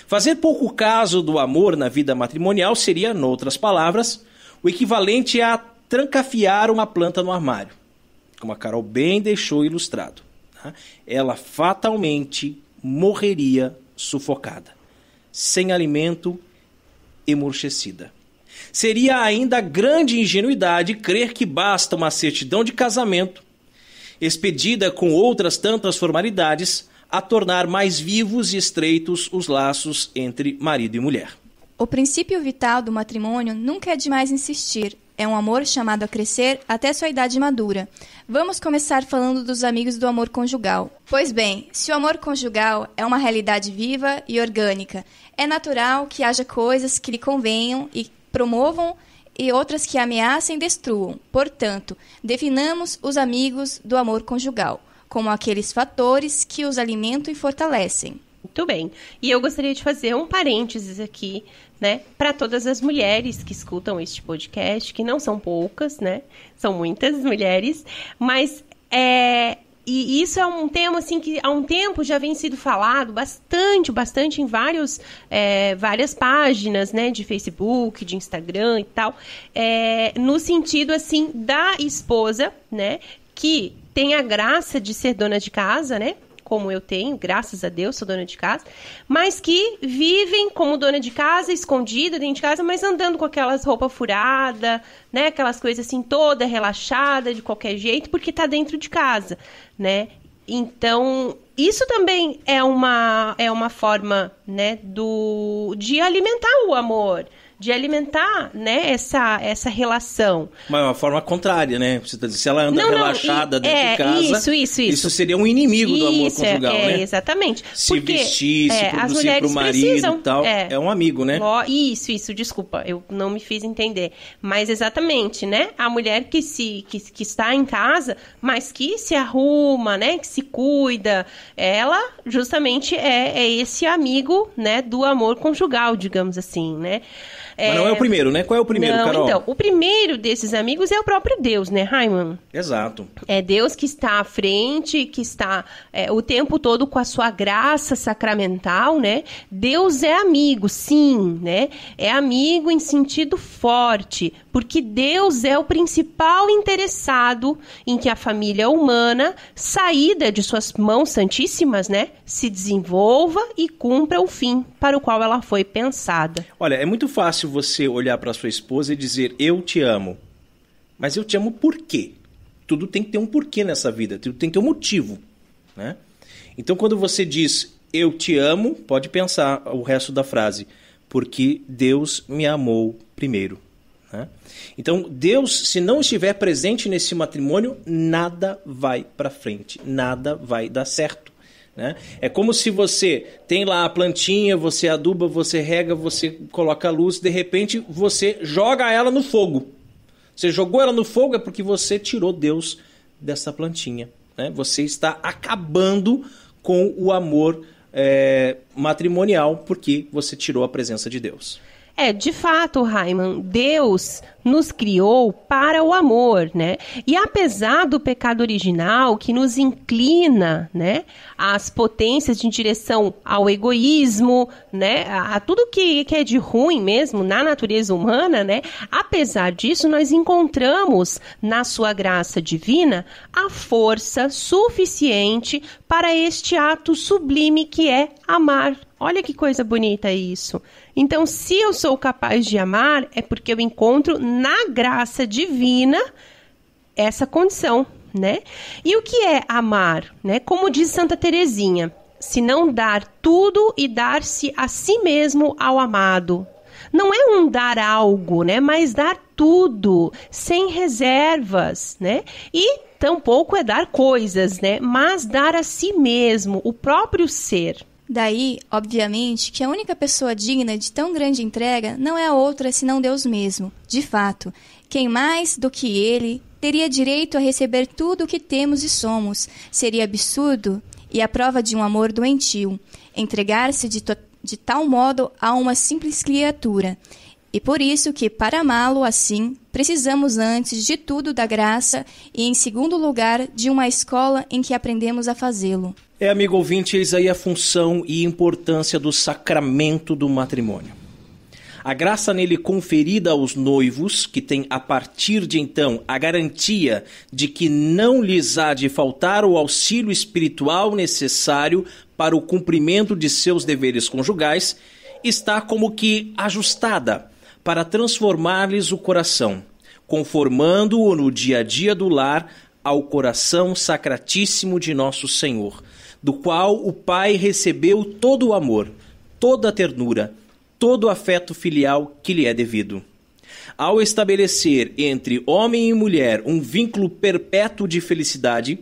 Fazer pouco caso do amor na vida matrimonial seria, noutras palavras, o equivalente a trancafiar uma planta no armário, como a Carol bem deixou ilustrado. Né? Ela fatalmente morreria sufocada, sem alimento emurchecida. Seria ainda grande ingenuidade crer que basta uma certidão de casamento, expedida com outras tantas formalidades, a tornar mais vivos e estreitos os laços entre marido e mulher. O princípio vital do matrimônio nunca é demais insistir. É um amor chamado a crescer até sua idade madura. Vamos começar falando dos amigos do amor conjugal. Pois bem, se o amor conjugal é uma realidade viva e orgânica, é natural que haja coisas que lhe convenham e promovam e outras que ameacem e destruam. Portanto, definamos os amigos do amor conjugal como aqueles fatores que os alimentam e fortalecem. Muito bem. E eu gostaria de fazer um parênteses aqui, né, para todas as mulheres que escutam este podcast, que não são poucas, né? São muitas mulheres, mas é, e isso é um tema assim que há um tempo já vem sido falado bastante, bastante em vários, é, várias páginas, né, de Facebook, de Instagram e tal, é, no sentido assim da esposa, né, que tem a graça de ser dona de casa, né? como eu tenho, graças a Deus, sou dona de casa, mas que vivem como dona de casa, escondida dentro de casa, mas andando com aquelas roupas furadas, né? Aquelas coisas assim, toda relaxada, de qualquer jeito, porque tá dentro de casa, né? Então, isso também é uma, é uma forma, né, do, de alimentar o amor, de alimentar, né, essa, essa relação. Mas é uma forma contrária, né? Tá se ela anda não, não, relaxada e, dentro é, de casa, isso, isso, isso. isso seria um inimigo isso, do amor é, conjugal, é, né? Exatamente. Se Porque, vestir, se é, produzir para o marido precisam, e tal, é. é um amigo, né? Isso, isso, desculpa, eu não me fiz entender. Mas exatamente, né? A mulher que, se, que, que está em casa, mas que se arruma, né, que se cuida, ela justamente é, é esse amigo, né, do amor conjugal, digamos assim, né? É... Mas não é o é. primeiro, né? Qual é o primeiro, não, Carol? Então, o primeiro desses amigos é o próprio Deus, né, Raiman? Exato. É Deus que está à frente, que está é, o tempo todo com a sua graça sacramental, né? Deus é amigo, sim, né? É amigo em sentido forte, porque Deus é o principal interessado em que a família humana, saída de suas mãos santíssimas, né, se desenvolva e cumpra o fim para o qual ela foi pensada. Olha, é muito fácil você olhar para sua esposa e dizer: "Eu te amo". Mas eu te amo por quê? Tudo tem que ter um porquê nessa vida, tudo tem que ter um motivo, né? Então quando você diz eu te amo, pode pensar o resto da frase, porque Deus me amou primeiro. Né? Então, Deus, se não estiver presente nesse matrimônio, nada vai para frente, nada vai dar certo. Né? É como se você tem lá a plantinha, você aduba, você rega, você coloca a luz, de repente você joga ela no fogo. Você jogou ela no fogo é porque você tirou Deus dessa plantinha. Né? Você está acabando com o amor é, matrimonial porque você tirou a presença de Deus. É, de fato, Raimon, Deus nos criou para o amor, né? E apesar do pecado original que nos inclina, né, às potências em direção ao egoísmo, né, a, a tudo que, que é de ruim mesmo na natureza humana, né? Apesar disso, nós encontramos na sua graça divina a força suficiente para este ato sublime que é amar. Olha que coisa bonita isso, então, se eu sou capaz de amar, é porque eu encontro na graça divina essa condição, né? E o que é amar, né? Como diz Santa Teresinha, se não dar tudo e dar-se a si mesmo ao amado. Não é um dar algo, né? Mas dar tudo, sem reservas, né? E tampouco é dar coisas, né? Mas dar a si mesmo, o próprio ser, Daí, obviamente, que a única pessoa digna de tão grande entrega não é outra senão Deus mesmo. De fato, quem mais do que ele teria direito a receber tudo o que temos e somos seria absurdo e a prova de um amor doentio entregar-se de, de tal modo a uma simples criatura e por isso que, para amá-lo assim, precisamos antes de tudo da graça e, em segundo lugar, de uma escola em que aprendemos a fazê-lo. É, amigo ouvinte, eis aí a função e importância do sacramento do matrimônio. A graça nele conferida aos noivos, que tem a partir de então a garantia de que não lhes há de faltar o auxílio espiritual necessário para o cumprimento de seus deveres conjugais, está como que ajustada para transformar-lhes o coração, conformando-o no dia a dia do lar ao coração sacratíssimo de nosso Senhor, do qual o Pai recebeu todo o amor, toda a ternura, todo o afeto filial que lhe é devido. Ao estabelecer entre homem e mulher um vínculo perpétuo de felicidade,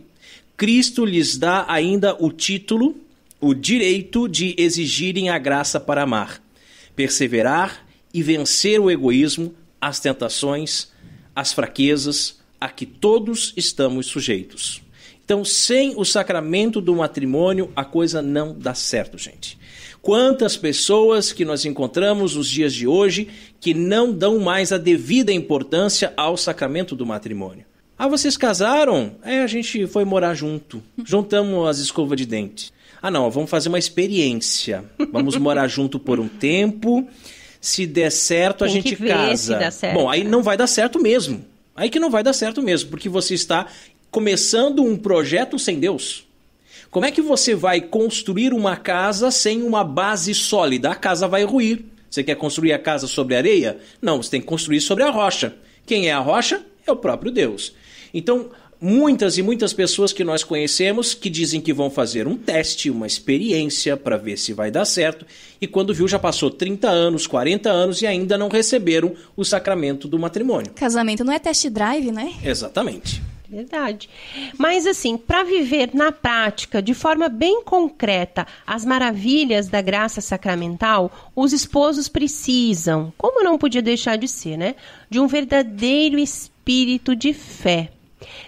Cristo lhes dá ainda o título, o direito de exigirem a graça para amar, perseverar e vencer o egoísmo, as tentações, as fraquezas a que todos estamos sujeitos. Então, sem o sacramento do matrimônio, a coisa não dá certo, gente. Quantas pessoas que nós encontramos nos dias de hoje que não dão mais a devida importância ao sacramento do matrimônio? Ah, vocês casaram? É, a gente foi morar junto. Juntamos as escovas de dente. Ah, não, vamos fazer uma experiência. Vamos morar junto por um tempo se der certo, Tem a gente casa. Bom, aí não vai dar certo mesmo. Aí que não vai dar certo mesmo, porque você está começando um projeto sem Deus. Como é que você vai construir uma casa sem uma base sólida? A casa vai ruir. Você quer construir a casa sobre areia? Não, você tem que construir sobre a rocha. Quem é a rocha? É o próprio Deus. Então, muitas e muitas pessoas que nós conhecemos que dizem que vão fazer um teste, uma experiência para ver se vai dar certo, e quando viu já passou 30 anos, 40 anos e ainda não receberam o sacramento do matrimônio. Casamento não é test drive, né? Exatamente. Verdade. Mas assim, para viver na prática, de forma bem concreta, as maravilhas da graça sacramental, os esposos precisam, como não podia deixar de ser, né, de um verdadeiro espírito de fé.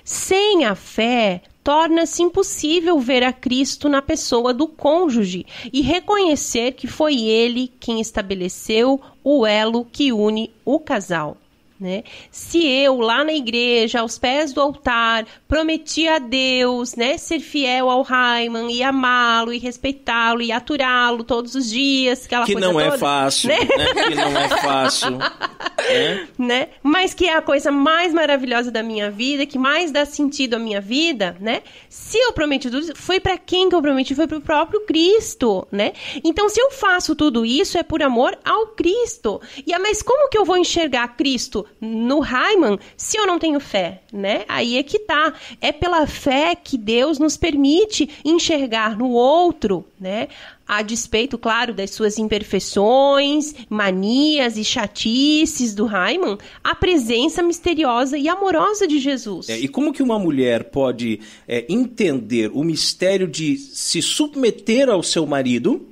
Sem a fé, torna-se impossível ver a Cristo na pessoa do cônjuge e reconhecer que foi ele quem estabeleceu o elo que une o casal. Né? Se eu, lá na igreja, aos pés do altar, prometi a Deus né, ser fiel ao Raiman e amá-lo e respeitá-lo e aturá-lo todos os dias, aquela que coisa não é toda, é fácil, né? né? Que não é fácil. É. Né? Mas que é a coisa mais maravilhosa da minha vida, que mais dá sentido à minha vida, né? Se eu prometi tudo, foi para quem que eu prometi? Foi para o próprio Cristo, né? Então, se eu faço tudo isso, é por amor ao Cristo. E ah, mas como que eu vou enxergar Cristo no Raiman se eu não tenho fé, né? Aí é que tá. É pela fé que Deus nos permite enxergar no outro, né? a despeito, claro, das suas imperfeições, manias e chatices do Raimon, a presença misteriosa e amorosa de Jesus. É, e como que uma mulher pode é, entender o mistério de se submeter ao seu marido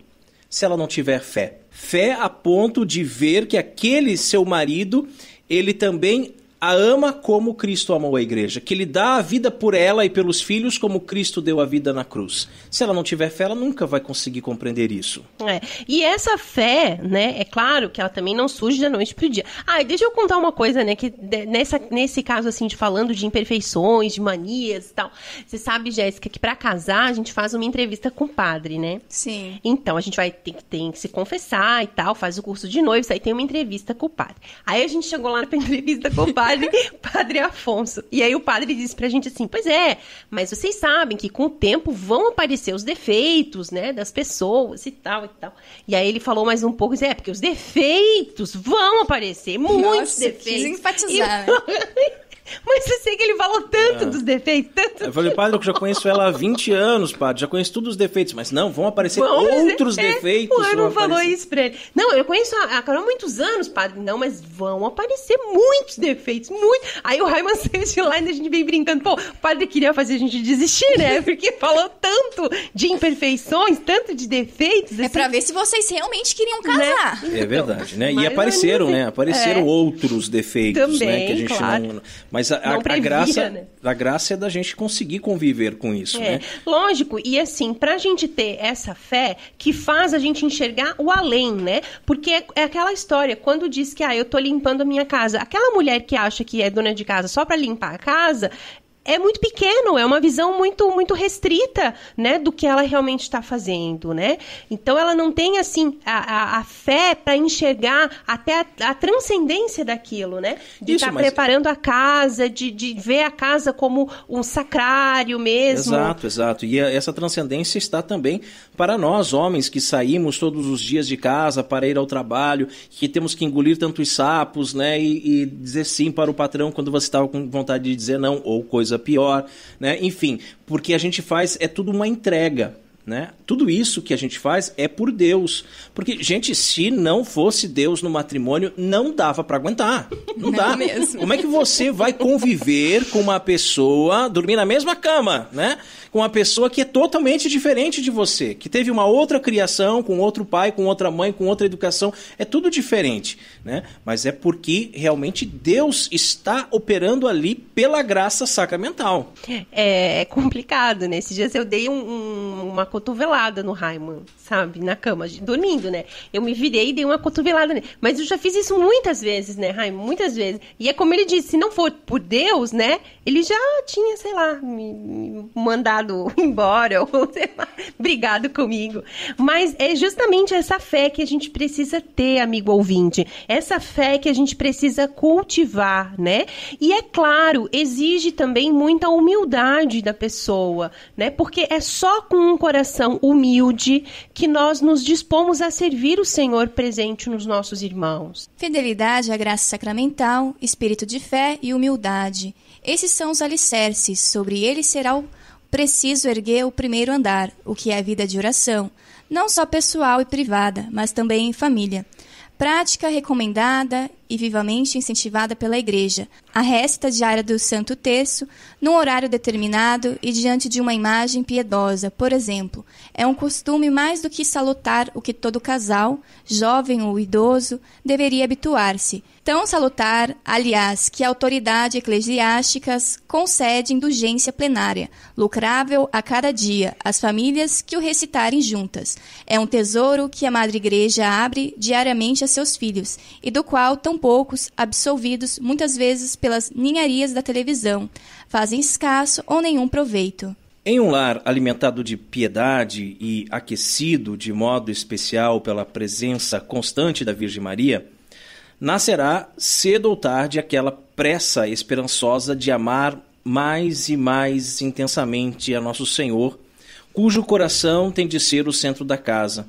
se ela não tiver fé? Fé a ponto de ver que aquele seu marido, ele também a ama como Cristo amou a igreja, que ele dá a vida por ela e pelos filhos como Cristo deu a vida na cruz. Se ela não tiver fé, ela nunca vai conseguir compreender isso. É. E essa fé, né, é claro que ela também não surge da noite pro dia. Ah, deixa eu contar uma coisa, né, que nessa, nesse caso, assim, de falando de imperfeições, de manias e tal, você sabe, Jéssica, que para casar a gente faz uma entrevista com o padre, né? Sim. Então, a gente vai ter que, tem que se confessar e tal, faz o curso de noivos, aí tem uma entrevista com o padre. Aí a gente chegou lá pra entrevista com o padre, padre, padre Afonso. E aí o padre disse pra gente assim: pois é, mas vocês sabem que com o tempo vão aparecer os defeitos, né, das pessoas e tal e tal. E aí ele falou mais um pouco, é, porque os defeitos vão aparecer, muitos Nossa, defeitos. Quis enfatizar. Né? E... Mas eu sei que ele falou tanto é. dos defeitos, tanto. Eu falei, padre, eu já conheço ela há 20 anos, padre, já conheço todos os defeitos, mas não, vão aparecer outros defeitos. O não falou isso pra ele. Não, eu conheço a, a Carol há muitos anos, padre. Não, mas vão aparecer muitos defeitos, muitos. Aí o Raimann saiu de lá e a gente veio brincando. Pô, o padre queria fazer a gente desistir, né? Porque falou tanto de imperfeições, tanto de defeitos. É assim. É pra ver se vocês realmente queriam né? casar. Né? É verdade, né? Mas e apareceram, né? Apareceram é. outros defeitos, né, Também, né? Que a gente claro. não mas a, a, previa, a graça, né? a graça é da gente conseguir conviver com isso, é, né? Lógico, e assim, para a gente ter essa fé que faz a gente enxergar o além, né? Porque é, é, aquela história, quando diz que, ah, eu tô limpando a minha casa, aquela mulher que acha que é dona de casa só para limpar a casa, é muito pequeno, é uma visão muito muito restrita, né, do que ela realmente está fazendo, né? Então ela não tem assim a, a, a fé para enxergar até a, a, transcendência daquilo, né? De estar tá mas... preparando a casa, de, de ver a casa como um sacrário mesmo. Exato, exato. E essa transcendência está também para nós homens que saímos todos os dias de casa para ir ao trabalho, que temos que engolir tantos sapos, né, e, e dizer sim para o patrão quando você estava com vontade de dizer não ou coisa coisa pior, né? Enfim, porque a gente faz é tudo uma entrega. Né? Tudo isso que a gente faz é por Deus. Porque, gente, se não fosse Deus no matrimônio, não dava para aguentar. Não dá. mesmo. Como é que você vai conviver com uma pessoa, dormir na mesma cama, né? Com uma pessoa que é totalmente diferente de você, que teve uma outra criação, com outro pai, com outra mãe, com outra educação. É tudo diferente, né? Mas é porque realmente Deus está operando ali pela graça sacramental. É, é complicado, né? Esses dias eu dei um, um, uma cotovelada no Raiman, sabe? Na cama, dormindo, né? Eu me virei e dei uma cotovelada nele. Mas eu já fiz isso muitas vezes, né, Raiman? Muitas vezes. E é como ele disse, se não for por Deus, né? Ele já tinha, sei lá, me, me mandado embora ou, sei lá, brigado comigo. Mas é justamente essa fé que a gente precisa ter, amigo ouvinte. Essa fé que a gente precisa cultivar, né? E é claro, exige também muita humildade da pessoa, né? Porque é só com um coração coração humilde que nós nos dispomos a servir o Senhor presente nos nossos irmãos. Fidelidade à graça sacramental, espírito de fé e humildade. Esses são os alicerces, sobre eles será preciso erguer o primeiro andar, o que é a vida de oração, não só pessoal e privada, mas também em família. Prática recomendada e vivamente incentivada pela Igreja, a resta diária do Santo Terço, num horário determinado e diante de uma imagem piedosa, por exemplo, é um costume mais do que salutar o que todo casal, jovem ou idoso, deveria habituar-se. Tão salutar, aliás, que a autoridade eclesiásticas concede indulgência plenária, lucrável a cada dia, às famílias que o recitarem juntas. É um tesouro que a Madre Igreja abre diariamente a seus filhos e do qual tão são poucos, absolvidos muitas vezes pelas ninharias da televisão, fazem escasso ou nenhum proveito. Em um lar alimentado de piedade e aquecido de modo especial pela presença constante da Virgem Maria, nascerá cedo ou tarde aquela pressa esperançosa de amar mais e mais intensamente a Nosso Senhor, cujo coração tem de ser o centro da casa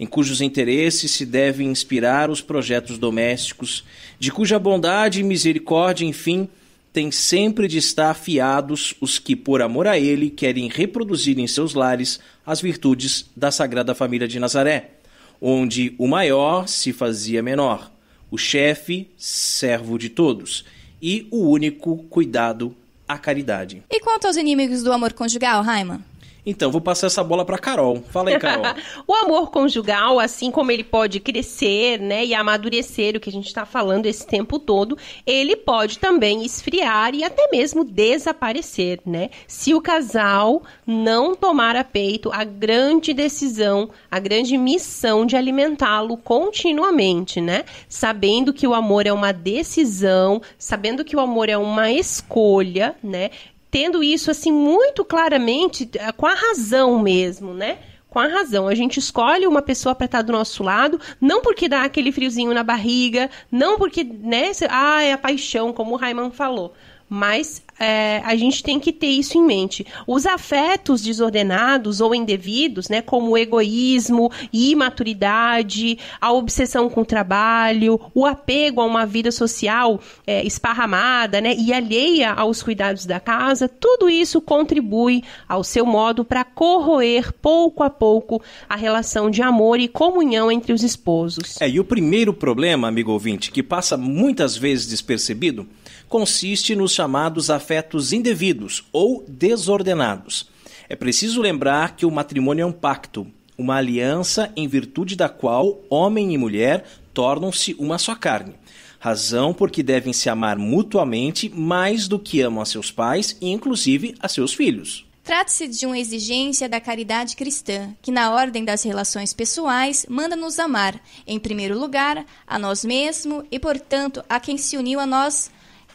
em cujos interesses se devem inspirar os projetos domésticos, de cuja bondade e misericórdia, enfim, têm sempre de estar fiados os que, por amor a ele, querem reproduzir em seus lares as virtudes da Sagrada Família de Nazaré, onde o maior se fazia menor, o chefe, servo de todos, e o único cuidado, a caridade. E quanto aos inimigos do amor conjugal, Raimann? Então, vou passar essa bola para Carol. Fala aí, Carol. o amor conjugal, assim como ele pode crescer, né, e amadurecer, o que a gente está falando esse tempo todo, ele pode também esfriar e até mesmo desaparecer, né? Se o casal não tomar a peito a grande decisão, a grande missão de alimentá-lo continuamente, né? Sabendo que o amor é uma decisão, sabendo que o amor é uma escolha, né? tendo isso assim muito claramente, eh, com a razão mesmo, né? com a razão. A gente escolhe uma pessoa para estar do nosso lado, não porque dá aquele friozinho na barriga, não porque, né, ah, é a paixão, como o Raiman falou. Mas é, a gente tem que ter isso em mente. Os afetos desordenados ou indevidos, né, como o egoísmo, imaturidade, a obsessão com o trabalho, o apego a uma vida social é, esparramada né, e alheia aos cuidados da casa, tudo isso contribui ao seu modo para corroer pouco a pouco a relação de amor e comunhão entre os esposos. É, e o primeiro problema, amigo ouvinte, que passa muitas vezes despercebido, consiste nos chamados afetos indevidos ou desordenados. É preciso lembrar que o matrimônio é um pacto, uma aliança em virtude da qual homem e mulher tornam-se uma só carne. Razão porque devem se amar mutuamente mais do que amam a seus pais e, inclusive, a seus filhos. Trata-se de uma exigência da caridade cristã, que, na ordem das relações pessoais, manda nos amar, em primeiro lugar, a nós mesmos e, portanto, a quem se uniu a nós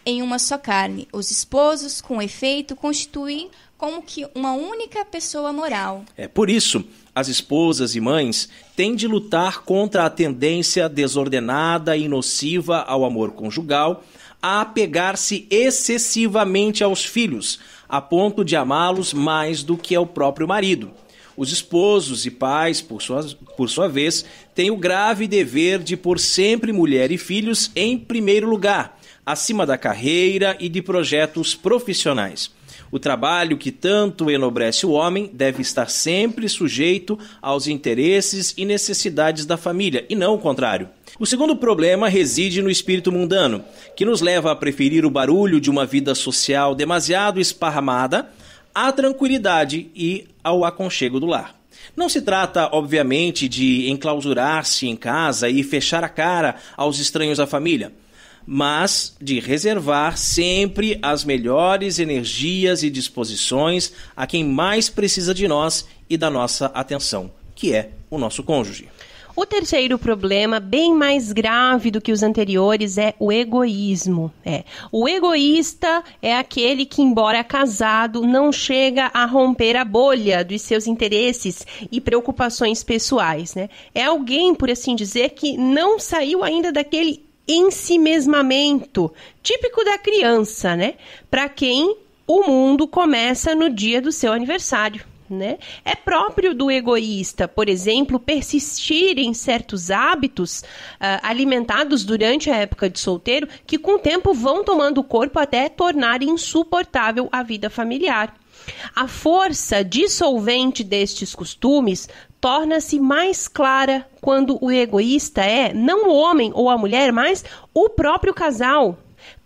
em uma só carne. Os esposos, com efeito, constituem como que uma única pessoa moral. É por isso as esposas e mães têm de lutar contra a tendência desordenada e nociva ao amor conjugal a apegar-se excessivamente aos filhos, a ponto de amá-los mais do que ao próprio marido. Os esposos e pais, por sua, por sua vez, têm o grave dever de pôr sempre mulher e filhos em primeiro lugar acima da carreira e de projetos profissionais. O trabalho que tanto enobrece o homem deve estar sempre sujeito aos interesses e necessidades da família, e não o contrário. O segundo problema reside no espírito mundano, que nos leva a preferir o barulho de uma vida social demasiado esparramada à tranquilidade e ao aconchego do lar. Não se trata, obviamente, de enclausurar-se em casa e fechar a cara aos estranhos da família mas de reservar sempre as melhores energias e disposições a quem mais precisa de nós e da nossa atenção, que é o nosso cônjuge. O terceiro problema, bem mais grave do que os anteriores, é o egoísmo. É. O egoísta é aquele que, embora casado, não chega a romper a bolha dos seus interesses e preocupações pessoais. Né? É alguém, por assim dizer, que não saiu ainda daquele ensimesmamento típico da criança, né? Para quem o mundo começa no dia do seu aniversário. Né? É próprio do egoísta, por exemplo, persistir em certos hábitos uh, alimentados durante a época de solteiro que, com o tempo, vão tomando o corpo até tornar insuportável a vida familiar. A força dissolvente destes costumes torna-se mais clara quando o egoísta é não o homem ou a mulher, mas o próprio casal.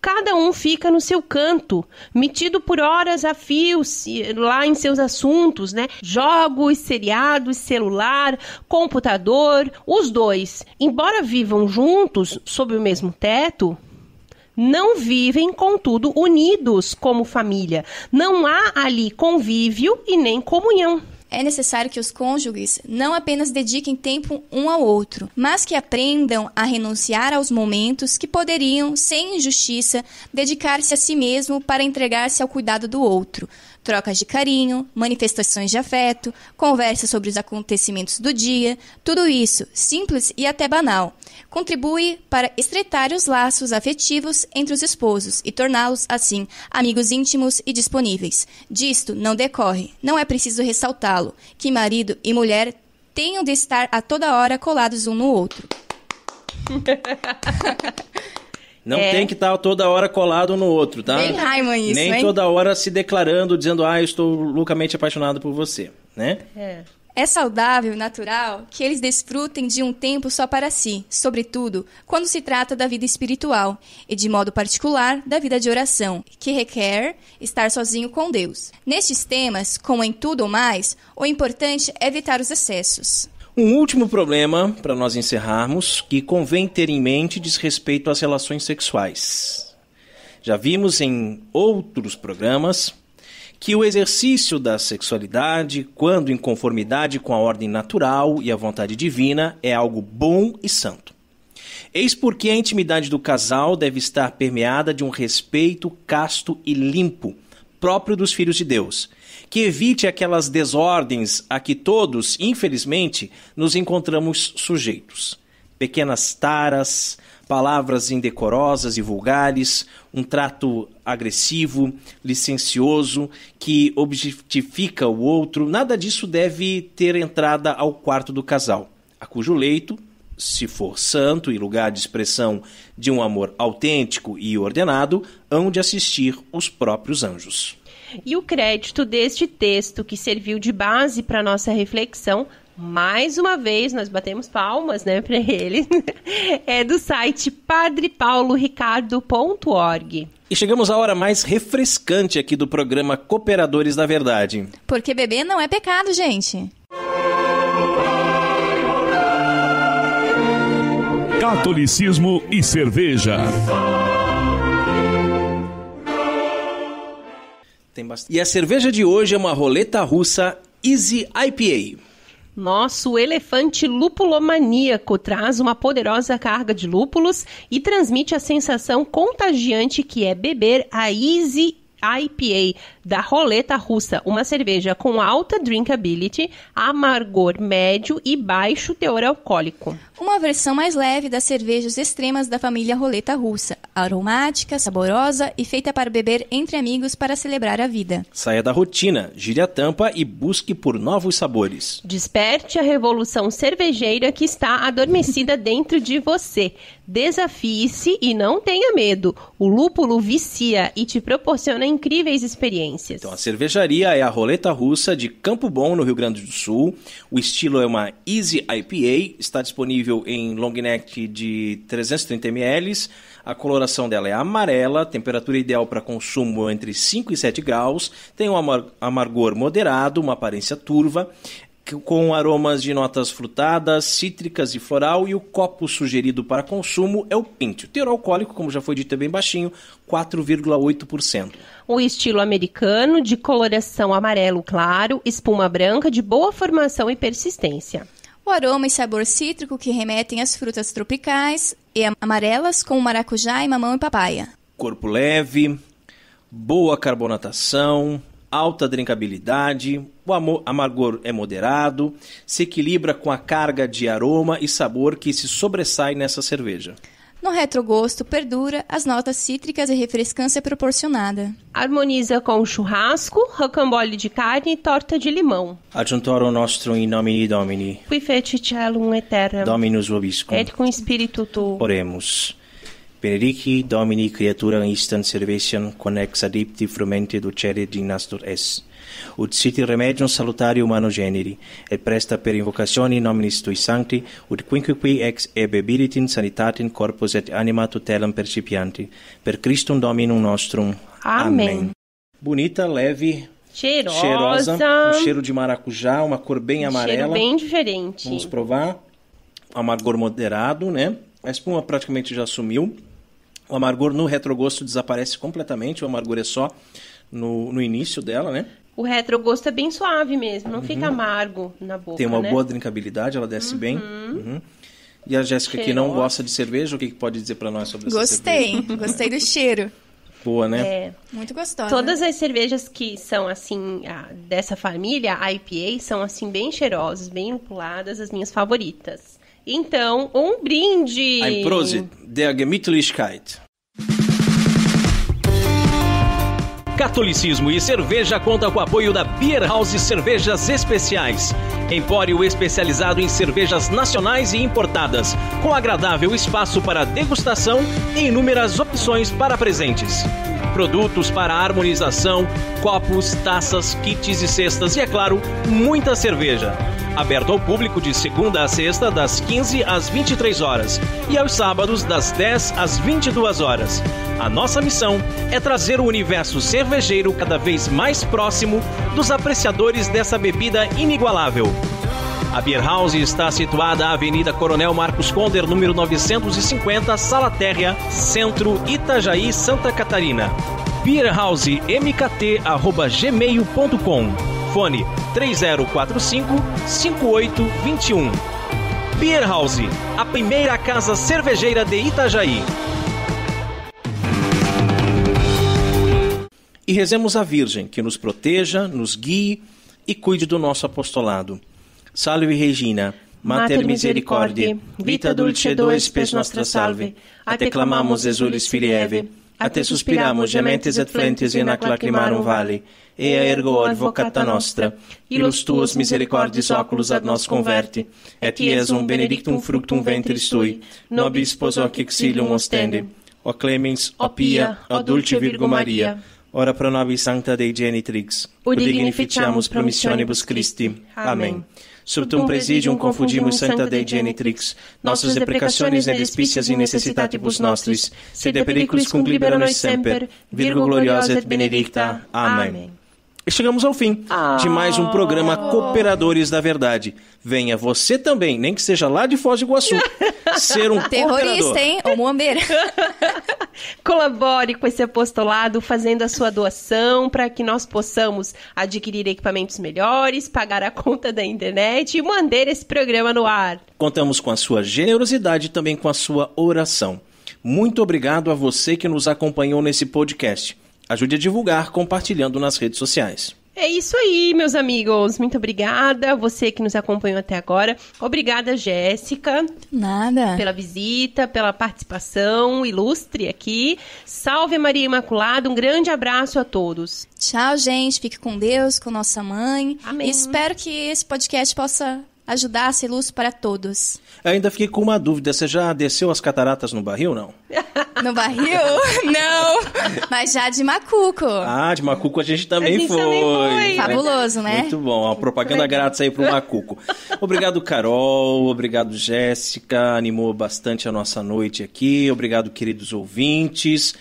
Cada um fica no seu canto, metido por horas a fio lá em seus assuntos, né? Jogos, seriados, celular, computador. Os dois, embora vivam juntos sob o mesmo teto, não vivem, contudo, unidos como família. Não há ali convívio e nem comunhão é necessário que os cônjuges não apenas dediquem tempo um ao outro, mas que aprendam a renunciar aos momentos que poderiam, sem injustiça, dedicar-se a si mesmo para entregar-se ao cuidado do outro, trocas de carinho, manifestações de afeto, conversa sobre os acontecimentos do dia, tudo isso, simples e até banal, contribui para estreitar os laços afetivos entre os esposos e torná-los, assim, amigos íntimos e disponíveis. Disto não decorre, não é preciso ressaltá-lo, que marido e mulher tenham de estar a toda hora colados um no outro. Não é. tem que estar tá toda hora colado no outro, tá? Bem Raiman isso, Nem hein? toda hora se declarando, dizendo, ah, eu estou loucamente apaixonado por você, né? É. É saudável e natural que eles desfrutem de um tempo só para si, sobretudo quando se trata da vida espiritual e, de modo particular, da vida de oração, que requer estar sozinho com Deus. Nestes temas, como em tudo ou mais, o importante é evitar os excessos. Um último problema para nós encerrarmos que convém ter em mente diz respeito às relações sexuais. Já vimos em outros programas que o exercício da sexualidade, quando em conformidade com a ordem natural e a vontade divina, é algo bom e santo. Eis porque a intimidade do casal deve estar permeada de um respeito casto e limpo, próprio dos filhos de Deus, que evite aquelas desordens a que todos, infelizmente, nos encontramos sujeitos. Pequenas taras, palavras indecorosas e vulgares, um trato agressivo, licencioso, que objetifica o outro, nada disso deve ter entrada ao quarto do casal, a cujo leito, se for santo e lugar de expressão de um amor autêntico e ordenado, hão de assistir os próprios anjos. E o crédito deste texto que serviu de base para nossa reflexão mais uma vez, nós batemos palmas, né, para ele. É do site padrepauloricardo.org. E chegamos à hora mais refrescante aqui do programa Cooperadores da Verdade. Porque beber não é pecado, gente. Catolicismo e cerveja. tem bastante. E a cerveja de hoje é uma roleta russa Easy IPA. Nosso elefante lupulomaníaco traz uma poderosa carga de lúpulos e transmite a sensação contagiante que é beber a Easy IPA da roleta russa, uma cerveja com alta drinkability, amargor médio e baixo teor alcoólico. Uma versão mais leve das cervejas extremas da família roleta russa, aromática, saborosa e feita para beber entre amigos para celebrar a vida. Saia da rotina, gire a tampa e busque por novos sabores. Desperte a revolução cervejeira que está adormecida dentro de você. Desafie-se e não tenha medo. O lúpulo vicia e te proporciona incríveis experiências experiências. Então, a cervejaria é a Roleta Russa de Campo Bom, no Rio Grande do Sul. O estilo é uma Easy IPA, está disponível em long neck de 330 ml. A coloração dela é amarela, temperatura ideal para consumo é entre 5 e 7 graus, tem um amargor moderado, uma aparência turva com aromas de notas frutadas, cítricas e floral, e o copo sugerido para consumo é o pinte. O teor alcoólico, como já foi dito, é bem baixinho, 4,8%. O estilo americano, de coloração amarelo claro, espuma branca, de boa formação e persistência. O aroma e sabor cítrico que remetem às frutas tropicais e amarelas, como maracujá e mamão e papaya. Corpo leve, boa carbonatação, alta drinkabilidade, o amargor é moderado, se equilibra com a carga de aroma e sabor que se sobressai nessa cerveja. No retrogosto, perdura as notas cítricas e refrescância proporcionada. Harmoniza com churrasco, rocambole de carne e torta de limão. Adjuntoro nostro in nomine Domini. Qui fecit celum et terra. Dominus vobiscum. Et cum spiritu tu. Oremos. Benedici Domini creatura instant servetiam, conex adipti frumente ducere dinastur est ut siti remedium salutari humano generi, et presta per invocazioni nominis tui sancti, ut qui ex e in sanitatin corpus et anima tutelam percipianti, per Christum Dominum nostrum. Amém. Bonita, leve, cheirosa. cheirosa, um cheiro de maracujá, uma cor bem um amarela. Cheiro bem diferente. Vamos provar. Amargor moderado, né? A espuma praticamente já sumiu. O amargor no retrogosto desaparece completamente, o amargor é só no, no início dela, né? o retrogosto é bem suave mesmo, não uhum. fica amargo na boca. Tem uma né? boa drinkabilidade, ela desce uhum. bem. Uhum. E a Jéssica, que não gosta de cerveja, o que pode dizer para nós sobre gostei, essa Gostei, gostei do cheiro. Boa, né? É. Muito gostosa. Todas as cervejas que são assim, dessa família, a IPA, são assim bem cheirosas, bem lupuladas, as minhas favoritas. Então, um brinde! Ein Prosit, der Gemütlichkeit. Catolicismo e Cerveja conta com o apoio da Beer House Cervejas Especiais. Empório especializado em cervejas nacionais e importadas, com agradável espaço para degustação e inúmeras opções para presentes produtos para harmonização, copos, taças, kits e cestas e, é claro, muita cerveja. Aberto ao público de segunda a sexta, das 15 às 23 horas e aos sábados, das 10 às 22 horas. A nossa missão é trazer o universo cervejeiro cada vez mais próximo dos apreciadores dessa bebida inigualável. A Beer House está situada à Avenida Coronel Marcos Conder, número 950, Sala Térrea, Centro, Itajaí, Santa Catarina. beerhousemkt@gmail.com. Fone 3045 5821. Beer House, a primeira casa cervejeira de Itajaí. E rezemos a Virgem que nos proteja, nos guie e cuide do nosso apostolado Salve Regina, Mater misericordiae, vita dulce do spes nostra salve, a te clamamos exulis Eve, a te suspiramos gementes et flentes in ac lacrimarum vale, ea ergo advocata nostra, ilus tuos misericordis oculos ad nos converte, et ies un benedictum fructum ventris tui, nobis pos hoc exilium ostende, o clemens, o pia, o dulce Virgo Maria, ora pro nobis sancta Dei genitrix, o dignificiamus promissionibus Christi. Amen. Subtum presidium confundimos Santa Dei Genitrix, Nossas deprecações ne despicias in necessitatibus nostris, sed de periculis cum libera nos semper, Virgo gloriosa et benedicta. Amém. Amen. E chegamos ao fim ah, de mais um programa ah. Cooperadores da Verdade. Venha você também, nem que seja lá de Foz do Iguaçu, ser um terrorista, cooperador. hein? Ô, Colabore com esse apostolado fazendo a sua doação para que nós possamos adquirir equipamentos melhores, pagar a conta da internet e manter esse programa no ar. Contamos com a sua generosidade e também com a sua oração. Muito obrigado a você que nos acompanhou nesse podcast. Ajude a divulgar compartilhando nas redes sociais. É isso aí, meus amigos. Muito obrigada, você que nos acompanhou até agora. Obrigada, Jéssica. Nada. Pela visita, pela participação ilustre aqui. Salve Maria Imaculada, um grande abraço a todos. Tchau, gente. Fique com Deus, com nossa mãe. Amém. E espero que esse podcast possa ajudar a ser luz para todos. Eu ainda fiquei com uma dúvida. Você já desceu as cataratas no barril, não? No barril? não. Mas já de Macuco. Ah, de Macuco a gente também, a gente foi. também foi. Fabuloso, né? Muito bom. Uma propaganda grátis aí pro Macuco. Obrigado, Carol. Obrigado, Jéssica. Animou bastante a nossa noite aqui. Obrigado, queridos ouvintes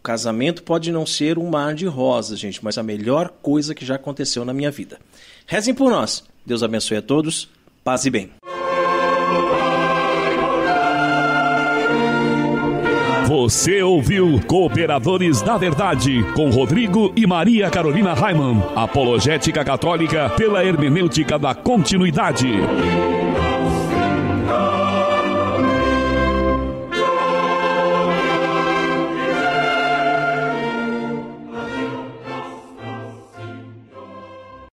casamento pode não ser um mar de rosas, gente, mas a melhor coisa que já aconteceu na minha vida. Rezem por nós. Deus abençoe a todos. Paz e bem. Você ouviu Cooperadores da Verdade com Rodrigo e Maria Carolina Raimann, apologética católica pela hermenêutica da continuidade.